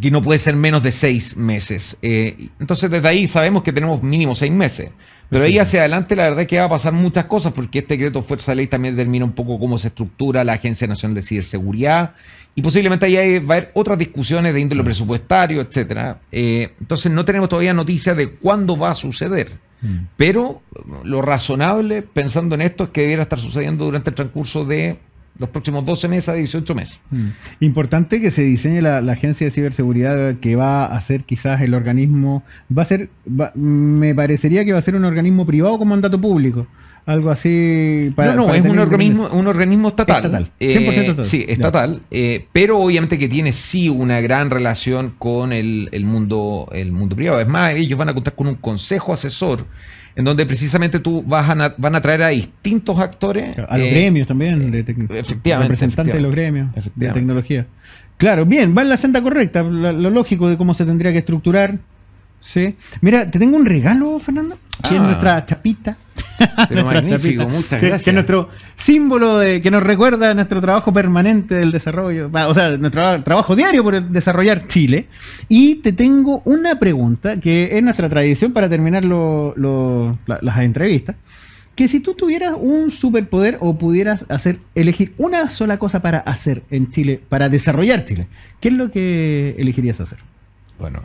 Speaker 4: que no puede ser menos de seis meses. Eh, entonces, desde ahí sabemos que tenemos mínimo seis meses. Pero ahí hacia adelante, la verdad es que va a pasar muchas cosas, porque este decreto fuerza de ley también determina un poco cómo se estructura la Agencia Nacional de Ciberseguridad y posiblemente ahí va a haber otras discusiones de índole mm. presupuestario, etc. Eh, entonces, no tenemos todavía noticias de cuándo va a suceder. Mm. Pero lo razonable, pensando en esto, es que debiera estar sucediendo durante el transcurso de los próximos 12 meses a 18 meses.
Speaker 1: Mm. Importante que se diseñe la, agencia de ciberseguridad que va a ser quizás el organismo, va a ser, me parecería que va a ser un organismo privado con mandato público. Algo así para. No, no, es un organismo,
Speaker 4: un organismo estatal. Estatal. 100% eh, estatal. sí, estatal. Eh, pero obviamente que tiene sí una gran relación con el, mundo, el mundo privado. Es más, ellos van a contar con un consejo asesor en donde precisamente tú vas van a traer a distintos actores. A los eh,
Speaker 1: gremios también, de representantes de los gremios, de tecnología. Claro, bien, va en la senda correcta, lo, lógico de cómo se tendría que estructurar. ¿sí? Mira, te tengo un regalo, Fernando que es ah. nuestra chapita. Que es nuestro símbolo de, que nos recuerda nuestro trabajo permanente del desarrollo, o sea, nuestro trabajo diario por desarrollar Chile. Y te tengo una pregunta que es nuestra tradición para terminar las entrevistas. Que si tú tuvieras un superpoder o pudieras hacer elegir una sola cosa para hacer en Chile, para desarrollar Chile, ¿qué es lo que elegirías hacer?
Speaker 4: Bueno,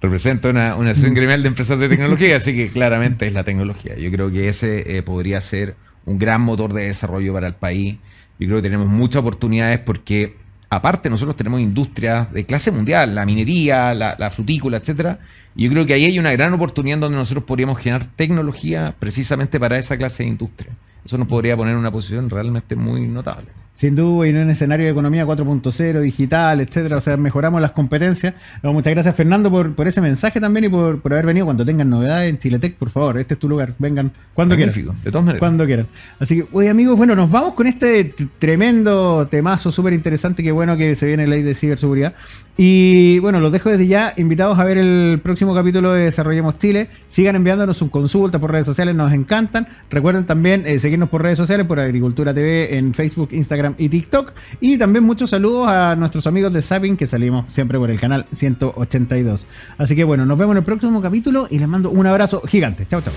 Speaker 4: representa una, una asociación mm. gremial de empresas de tecnología, así que claramente es la tecnología. Yo creo que ese eh, podría ser un gran motor de desarrollo para el país. Yo creo que tenemos muchas oportunidades porque, aparte, nosotros tenemos industrias de clase mundial, la minería, la, frutícula, frutícola, etcétera. yo creo que ahí hay una gran oportunidad donde nosotros podríamos generar tecnología precisamente para esa clase de industria. Eso nos podría poner en una posición realmente
Speaker 1: muy notable sin duda, y en un escenario de economía 4.0, digital, etcétera. O sea, mejoramos las competencias. muchas gracias, Fernando, por, ese mensaje también y por, haber venido. Cuando tengan novedades en Chiletec, por favor, este es tu lugar. Vengan cuando quieran. De todas maneras. Cuando quieran. Así que, oye, amigos, bueno, nos vamos con este tremendo temazo súper interesante. Qué bueno que se viene la ley de ciberseguridad. Y bueno, los dejo desde ya invitados a ver el próximo capítulo de Desarrollemos Chile. Sigan enviándonos sus consultas por redes sociales, nos encantan. Recuerden también eh, seguirnos por redes sociales, por Agricultura TV, en Facebook, Instagram y TikTok. Y también muchos saludos a nuestros amigos de Sabin que salimos siempre por el canal 182. Así que bueno, nos vemos en el próximo capítulo y les mando un abrazo gigante. Chao, chao.